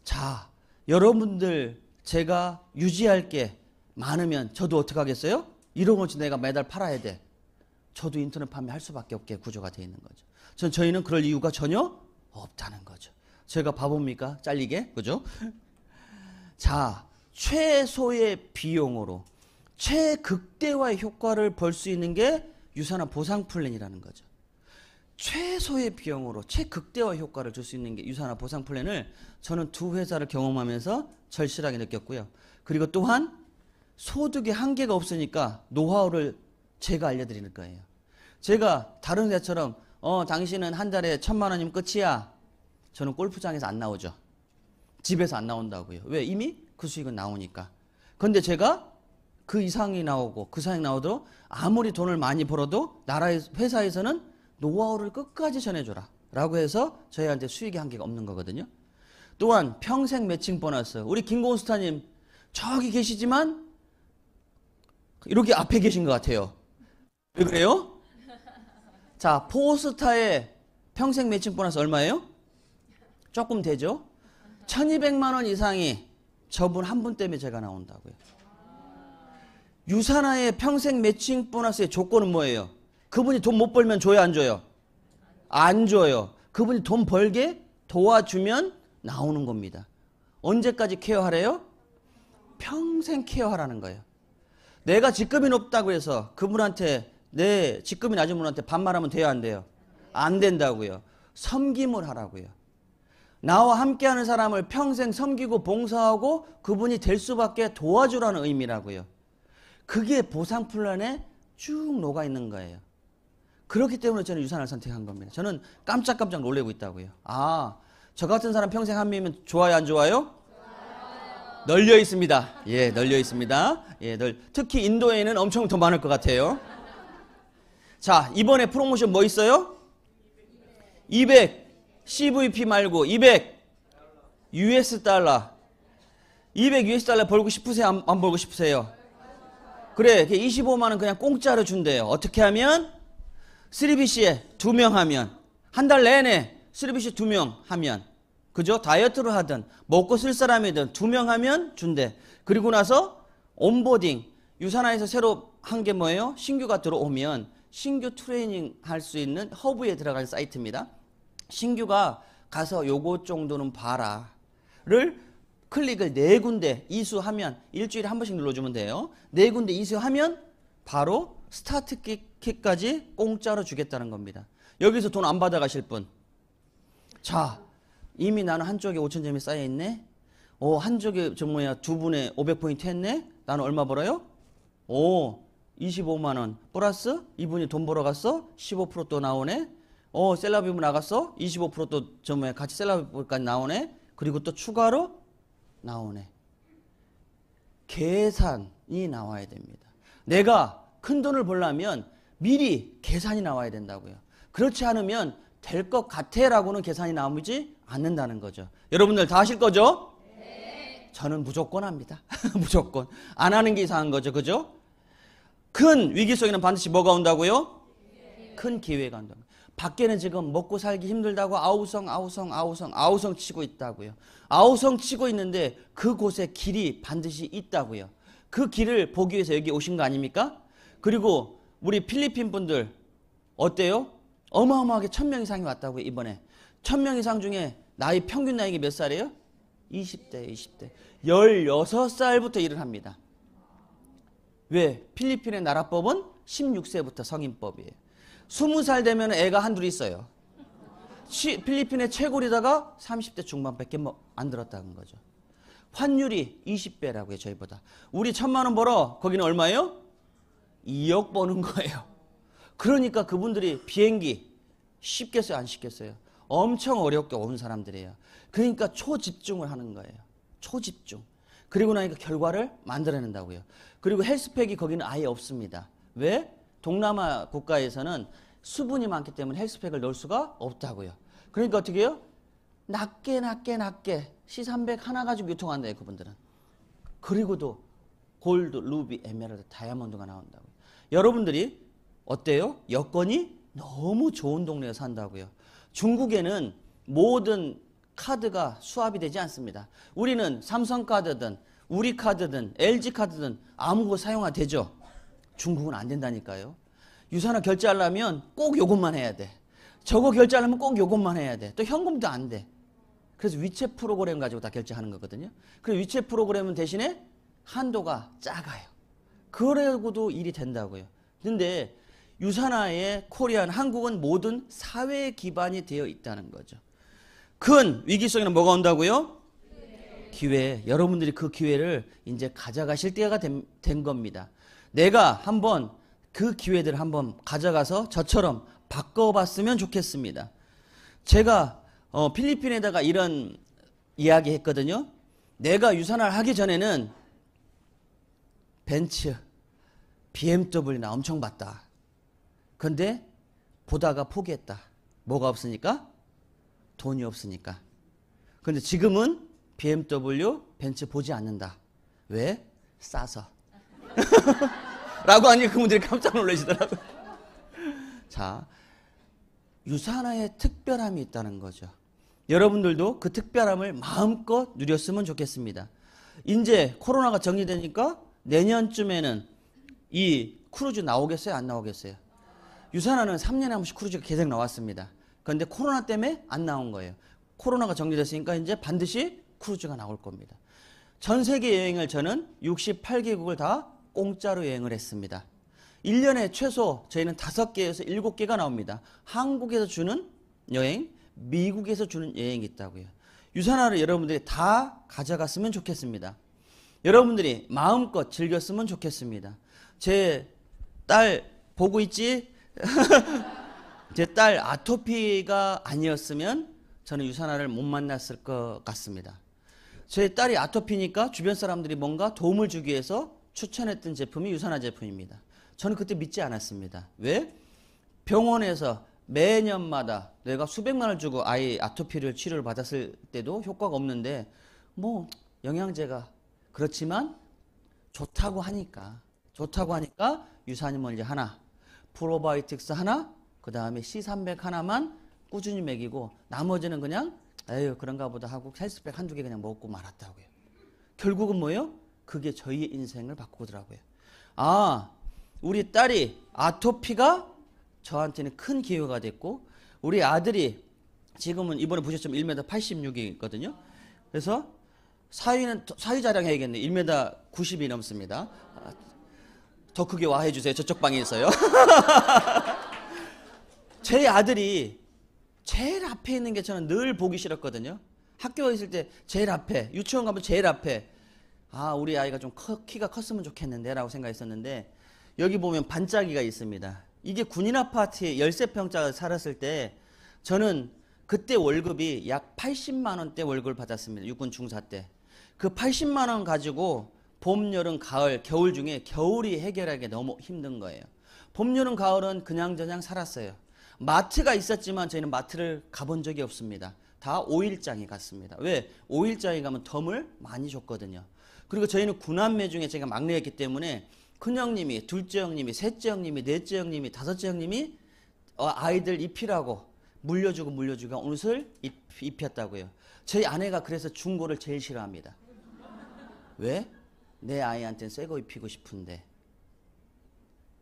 자, 여러분들 제가 유지할 게 많으면 저도 어떻게 하겠어요? 이런 거지 내가 매달 팔아야 돼. 저도 인터넷 판매할 수밖에 없게 구조가 되어 있는 거죠. 저는 저희는 그럴 이유가 전혀 없다는 거죠. 제가 바보입니까? 잘리게? 그죠? 자, 최소의 비용으로 최극대화의 효과를 볼 수 있는 게 유산화 보상 플랜이라는 거죠. 최소의 비용으로 최극대화 효과를 줄 수 있는 게 유산화 보상 플랜을 저는 두 회사를 경험하면서 절실하게 느꼈고요. 그리고 또한 소득의 한계가 없으니까 노하우를 제가 알려드리는 거예요. 제가 다른 회사처럼 어 당신은 한 달에 천만 원이면 끝이야. 저는 골프장에서 안 나오죠. 집에서 안 나온다고요. 왜? 이미 그 수익은 나오니까. 근데 제가 그 이상이 나오고 그 이상이 나오도 아무리 돈을 많이 벌어도 나라의 회사에서는 노하우를 끝까지 전해줘라. 라고 해서 저희한테 수익의 한계가 없는 거거든요. 또한 평생 매칭 보너스. 우리 김고은 스타님 저기 계시지만 이렇게 앞에 계신 것 같아요. 왜 그래요? 자, 포스타의 평생 매칭 보너스 얼마예요? 조금 되죠? 1200만 원 이상이 저분 한 분 때문에 제가 나온다고요. 유산화의 평생 매칭 보너스의 조건은 뭐예요? 그분이 돈 못 벌면 줘요, 안 줘요? 안 줘요. 그분이 돈 벌게 도와주면 나오는 겁니다. 언제까지 케어하래요? 평생 케어하라는 거예요. 내가 직급이 높다고 해서 그분한테 내 직급이 낮은 분한테 반말하면 돼요, 안 돼요? 안 된다고요. 섬김을 하라고요. 나와 함께하는 사람을 평생 섬기고 봉사하고 그분이 될 수밖에 도와주라는 의미라고요. 그게 보상 플란에쭉 녹아 있는 거예요. 그렇기 때문에 저는 유산을 선택한 겁니다. 저는 깜짝깜짝 놀래고 있다고요. 아, 저 같은 사람 평생 한미면 좋아요, 안 좋아요. 널려 있습니다. 예, 널려 있습니다. 예, 널, 특히 인도에는 엄청 더 많을 것 같아요. 자, 이번에 프로모션 뭐 있어요? 200. CVP 말고 200 US 달러 200 US 달러 벌고 싶으세요? 안, 안 벌고 싶으세요? 그래 25만 원 그냥 공짜로 준대요. 어떻게 하면? 3BC에 두 명 하면 한 달 내내 3BC 두 명 하면 그죠? 다이어트를 하든 먹고 쓸 사람이든 두 명 하면 준대. 그리고 나서 온보딩 유산화에서 새로 한 게 뭐예요? 신규가 들어오면 신규 트레이닝 할 수 있는 허브에 들어갈 사이트입니다. 신규가 가서 요것 정도는 봐라를 클릭을 네 군데 이수하면 일주일에 한 번씩 눌러주면 돼요. 네 군데 이수하면 바로 스타트 키까지 공짜로 주겠다는 겁니다. 여기서 돈 안 받아가실 분. 자, 이미 나는 한쪽에 5천점이 쌓여있네. 어, 한쪽에 저 뭐야 두 분에 500포인트 했네. 나는 얼마 벌어요? 오, 25만원 플러스 이분이 돈 벌어갔어? 15%또 나오네. 어 셀라비브 나갔어 25%또 전에 같이 셀라비브까지 나오네 그리고 또 추가로 나오네 계산이 나와야 됩니다 내가 큰 돈을 벌려면 미리 계산이 나와야 된다고요 그렇지 않으면 될 것 같아 라고는 계산이 나오지 않는다는 거죠 여러분들 다 아실 거죠? 네. 저는 무조건 합니다 무조건 안 하는 게 이상한 거죠 그죠? 큰 위기 속에는 반드시 뭐가 온다고요? 네. 큰 기회가 온다 고요 밖에는 지금 먹고 살기 힘들다고 아우성 아우성 아우성 아우성 치고 있다고요. 아우성 치고 있는데 그곳에 길이 반드시 있다고요. 그 길을 보기 위해서 여기 오신 거 아닙니까? 그리고 우리 필리핀 분들 어때요? 어마어마하게 천 명 이상이 왔다고요, 이번에. 천 명 이상 중에 나이 평균 나이가 몇 살이에요? 20대, 20대. 16살부터 일을 합니다. 왜? 필리핀의 나라법은 16세부터 성인법이에요. 스무 살 되면 애가 한 둘 있어요. 치, 필리핀의 최고리다가 30대 중반밖에 뭐 안 들었다는 거죠. 환율이 20배라고 해요, 저희보다. 우리 천만 원 벌어, 거기는 얼마예요? 2억 버는 거예요. 그러니까 그분들이 비행기 쉽겠어요, 안 쉽겠어요? 엄청 어렵게 온 사람들이에요. 그러니까 초집중을 하는 거예요. 초집중. 그리고 나니까 결과를 만들어낸다고요. 그리고 헬스팩이 거기는 아예 없습니다. 왜? 동남아 국가에서는 수분이 많기 때문에 헬스팩을 넣을 수가 없다고요. 그러니까 어떻게 해요? 낮게 낮게 낮게 C300 하나 가지고 유통한다요 그분들은. 그리고도 골드, 루비, 에메랄드, 다이아몬드가 나온다고 여러분들이 어때요? 여건이 너무 좋은 동네에 산다고요. 중국에는 모든 카드가 수합이 되지 않습니다. 우리는 삼성카드든 우리 카드든 LG카드든 아무 거 사용화 되죠. 중국은 안 된다니까요. 유산화 결제하려면 꼭이것만 해야 돼. 저거 결제하려면 꼭이것만 해야 돼. 또 현금도 안 돼. 그래서 위챗 프로그램 가지고 다 결제하는 거거든요. 그리고 위챗 프로그램은 대신에 한도가 작아요. 그래고도 일이 된다고요. 근데 유산화의 코리안 한국은 모든 사회 기반이 되어 있다는 거죠. 큰위기속에는 뭐가 온다고요? 기회. 여러분들이 그 기회를 이제 가져가실 때가 된, 된 겁니다. 내가 한번 그 기회들을 한번 가져가서 저처럼 바꿔봤으면 좋겠습니다. 제가 어, 필리핀에다가 이런 이야기 했거든요. 내가 유산을 하기 전에는 벤츠, BMW나 엄청 봤다. 근데 보다가 포기했다. 뭐가 없으니까? 돈이 없으니까. 근데 지금은 BMW, 벤츠 보지 않는다. 왜? 싸서. 라고 하니 그분들이 깜짝 놀라시더라고요. 자, 유산화의 특별함이 있다는 거죠. 여러분들도 그 특별함을 마음껏 누렸으면 좋겠습니다. 이제 코로나가 정리되니까 내년쯤에는 이 크루즈 나오겠어요? 안 나오겠어요? 유산화는 3년에 한 번씩 크루즈가 계속 나왔습니다. 그런데 코로나 때문에 안 나온 거예요. 코로나가 정리됐으니까 이제 반드시 크루즈가 나올 겁니다. 전 세계 여행을 저는 68개국을 다 공짜로 여행을 했습니다. 1년에 최소 저희는 5개에서 7개가 나옵니다. 한국에서 주는 여행, 미국에서 주는 여행이 있다고요. 유산화를 여러분들이 다 가져갔으면 좋겠습니다. 여러분들이 마음껏 즐겼으면 좋겠습니다. 제 딸 보고 있지? 제 딸 아토피가 아니었으면 저는 유산화를 못 만났을 것 같습니다. 제 딸이 아토피니까 주변 사람들이 뭔가 도움을 주기 위해서 추천했던 제품이 유산화 제품입니다. 저는 그때 믿지 않았습니다. 왜? 병원에서 매년마다 내가 수백만 원 주고 아이 아토피를 치료를 받았을 때도 효과가 없는데 뭐 영양제가 그렇지만 좋다고 하니까 좋다고 하니까 유산인물제 하나 프로바이틱스 하나 그 다음에 C300 하나만 꾸준히 먹이고 나머지는 그냥 에휴 그런가 보다 하고 헬스백 한두 개 그냥 먹고 말았다고요 결국은 뭐예요? 그게 저희의 인생을 바꾸더라고요. 아, 우리 딸이 아토피가 저한테는 큰 기회가 됐고 우리 아들이 지금은 이번에 보셨지만 1m 86이거든요. 그래서 사위는 사위 자랑해야겠네. 1m 90이 넘습니다. 아, 더 크게 와해 주세요. 저쪽 방에 있어요. 제 아들이 제일 앞에 있는 게 저는 늘 보기 싫었거든요. 학교에 있을 때 제일 앞에, 유치원 가면 제일 앞에, 아, 우리 아이가 좀 커, 키가 컸으면 좋겠는데 라고 생각했었는데 여기 보면 반짝이가 있습니다. 이게 군인 아파트에 13평짜리 살았을 때 저는 그때 월급이 약 80만 원대 월급을 받았습니다. 육군 중사 때. 그 80만 원 가지고 봄, 여름, 가을, 겨울 중에 겨울이 해결하기 너무 힘든 거예요. 봄, 여름, 가을은 그냥저냥 살았어요. 마트가 있었지만 저희는 마트를 가본 적이 없습니다. 다 5일장에 갔습니다. 왜? 5일장에 가면 덤을 많이 줬거든요. 그리고 저희는 구남매 중에 제가 막내였기 때문에 큰 형님이, 둘째 형님이, 셋째 형님이, 넷째 형님이, 다섯째 형님이 어, 아이들 입히라고 물려주고 물려주고 옷을 입, 입혔다고요. 저희 아내가 그래서 중고를 제일 싫어합니다. 왜? 내 아이한테는 새 거 입히고 싶은데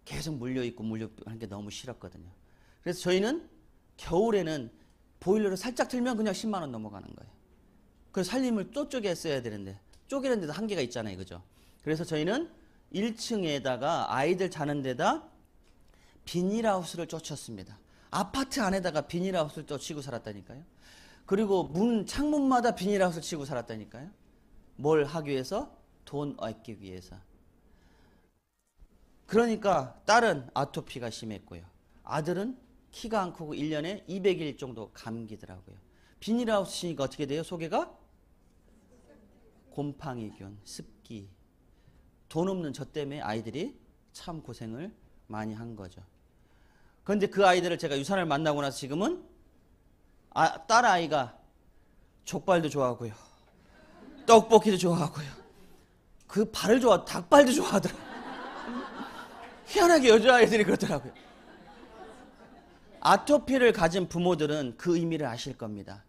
계속 물려입고 물려하는 게 너무 싫었거든요. 그래서 저희는 겨울에는 보일러를 살짝 틀면 그냥 10만 원 넘어가는 거예요. 그 살림을 또 쪼개 써야 되는데 쪼개는 데도 한계가 있잖아요. 그죠? 그래서 저희는 1층에다가 아이들 자는 데다 비닐하우스를 쫓쳤습니다. 아파트 안에다가 비닐하우스를 쫓 치고 살았다니까요. 그리고 문 창문마다 비닐하우스를 치고 살았다니까요. 뭘 하기 위해서? 돈 얻기 위해서. 그러니까 딸은 아토피가 심했고요. 아들은 키가 안 크고 1년에 200일 정도 감기더라고요. 비닐하우스니까 어떻게 돼요? 소개가 곰팡이균, 습기, 돈 없는 저 때문에 아이들이 참 고생을 많이 한 거죠. 그런데 그 아이들을 제가 유산을 만나고 나서 지금은 아, 딸 아이가 족발도 좋아하고요. 떡볶이도 좋아하고요. 그 발을 좋아, 닭발도 좋아하더라. 희한하게 여자아이들이 그렇더라고요. 아토피를 가진 부모들은 그 의미를 아실 겁니다.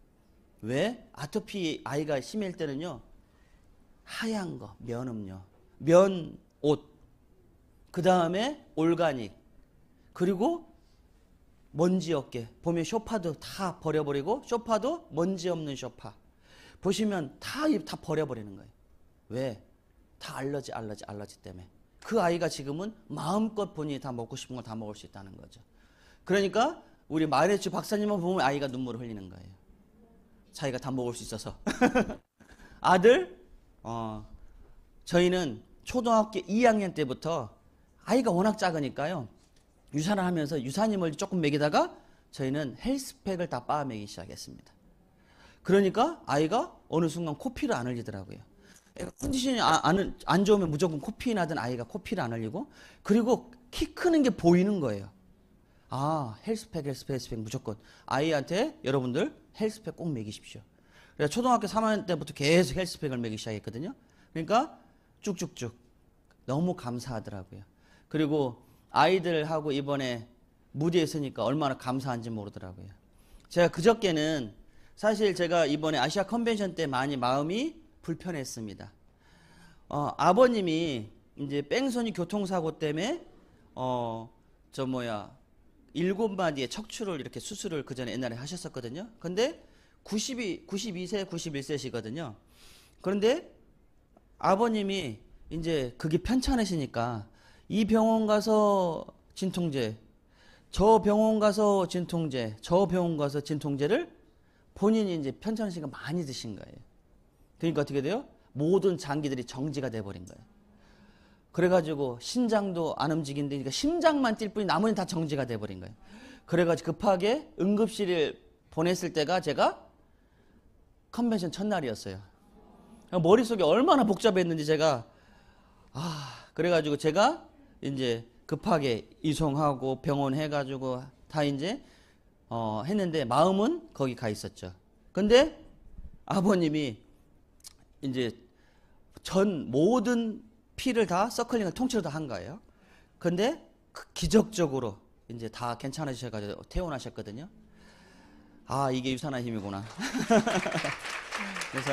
왜? 아토피 아이가 심할 때는요, 하얀 거, 면 음료, 면 옷, 그 다음에 올가닉, 그리고 먼지 없게 봄면 쇼파도 다 버려버리고 쇼파도 먼지 없는 쇼파 보시면 다, 다 버려버리는 거예요 왜? 다 알러지 알러지 알러지 때문에 그 아이가 지금은 마음껏 본인이 다 먹고 싶은 걸 다 먹을 수 있다는 거죠 그러니까 우리 마레츠 박사님만 보면 아이가 눈물을 흘리는 거예요 자기가 다 먹을 수 있어서 아들 어, 저희는 초등학교 2학년 때부터 아이가 워낙 작으니까요. 유산을 하면서 유산임을 조금 먹이다가 저희는 헬스팩을 다 빻아 먹이기 시작했습니다. 그러니까 아이가 어느 순간 코피를 안 흘리더라고요. 컨디션이 아, 안, 안 좋으면 무조건 코피 나던 아이가 코피를 안 흘리고 그리고 키 크는 게 보이는 거예요. 아 헬스팩 헬스팩 헬스팩 무조건 아이한테 여러분들 헬스팩 꼭 먹이십시오. 그래서 그러니까 초등학교 3학년 때부터 계속 헬스팩을 매기 시작했거든요. 그러니까 쭉쭉쭉 너무 감사하더라고요. 그리고 아이들하고 이번에 무대에 서니까 얼마나 감사한지 모르더라고요. 제가 그저께는 사실 제가 이번에 아시아 컨벤션 때 많이 마음이 불편했습니다. 어, 아버님이 이제 뺑소니 교통사고 때문에 어, 저 뭐야 일곱 마디의 척추를 이렇게 수술을 그 전에 옛날에 하셨었거든요. 근데 9 0 92세, 91세시거든요. 그런데 아버님이 이제 그게 편찮으시니까 이 병원 가서 진통제, 저 병원 가서 진통제, 저 병원 가서 진통제를 본인이 이제 편찮으시니까 많이 드신 거예요. 그러니까 어떻게 돼요? 모든 장기들이 정지가 돼버린 거예요. 그래가지고 신장도 안 움직인데 그러니까 심장만 뛸 뿐이 나머지는 다 정지가 돼버린 거예요. 그래가지고 급하게 응급실을 보냈을 때가 제가 컨벤션 첫날이었어요. 아, 머릿속에 얼마나 복잡했는지 제가 아 그래가지고 제가 이제 급하게 이송하고 병원 해가지고 다 이제 어, 했는데 마음은 거기 가 있었죠. 근데 아버님이 이제 전 모든 피를 다 서클링을 통째로 다 한 거예요. 근데 그 기적적으로 이제 다 괜찮으셔가지고 퇴원하셨거든요. 아 이게 유산화 힘이구나. 그래서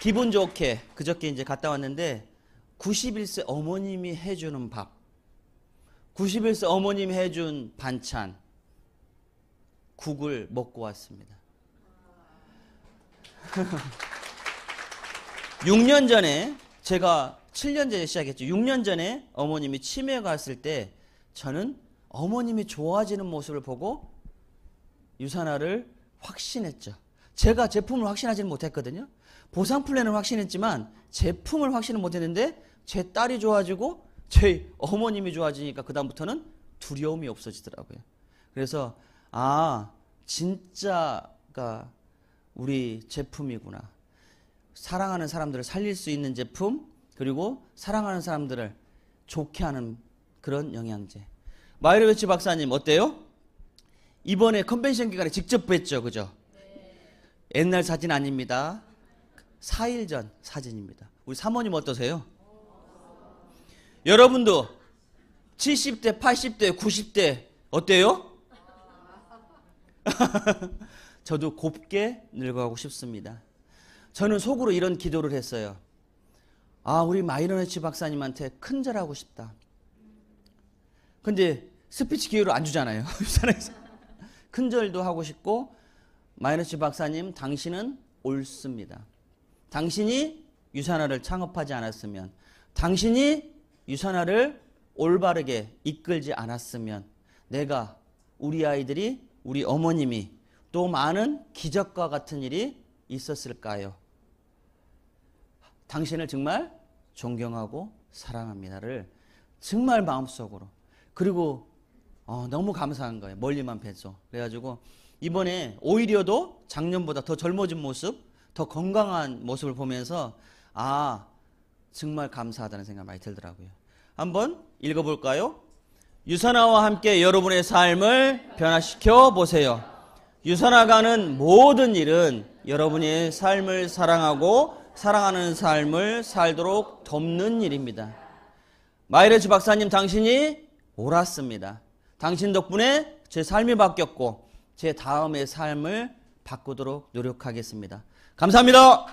기분 좋게 그저께 이제 갔다 왔는데 91세 어머님이 해주는 밥, 91세 어머님이 해준 반찬, 국을 먹고 왔습니다. 6년 전에 제가 7년 전에 시작했죠. 6년 전에 어머님이 치매 갔을 때 저는 어머님이 좋아지는 모습을 보고 유산화를 확신했죠. 제가 제품을 확신하지는 못했거든요. 보상 플랜을 확신했지만 제품을 확신은 못했는데 제 딸이 좋아지고 제 어머님이 좋아지니까 그다음부터는 두려움이 없어지더라고요. 그래서 아 진짜가 우리 제품이구나. 사랑하는 사람들을 살릴 수 있는 제품 그리고 사랑하는 사람들을 좋게 하는 그런 영양제. 마이로웨치 박사님 어때요? 이번에 컨벤션 기간에 직접 뵀죠. 그죠? 옛날 사진 아닙니다. 4일 전 사진입니다. 우리 사모님 어떠세요? 여러분도 70대, 80대, 90대 어때요? 저도 곱게 늙어가고 싶습니다. 저는 속으로 이런 기도를 했어요. 아, 우리 마이너네치 박사님한테 큰절하고 싶다. 근데 스피치 기회를 안 주잖아요. 큰절도 하고 싶고 마이너스 박사님 당신은 옳습니다. 당신이 유산화를 창업하지 않았으면 당신이 유산화를 올바르게 이끌지 않았으면 내가 우리 아이들이 우리 어머님이 또 많은 기적과 같은 일이 있었을까요? 당신을 정말 존경하고 사랑합니다를 정말 마음속으로 그리고 어, 너무 감사한 거예요. 멀리만 뵀어. 그래가지고 이번에 오히려도 작년보다 더 젊어진 모습, 더 건강한 모습을 보면서 아 정말 감사하다는 생각 많이 들더라고요. 한번 읽어볼까요? 유선아와 함께 여러분의 삶을 변화시켜 보세요. 유선아가는 모든 일은 여러분의 삶을 사랑하고 사랑하는 삶을 살도록 돕는 일입니다. 마이레츠 박사님 당신이 옳았습니다. 당신 덕분에 제 삶이 바뀌었고 제 다음의 삶을 바꾸도록 노력하겠습니다. 감사합니다.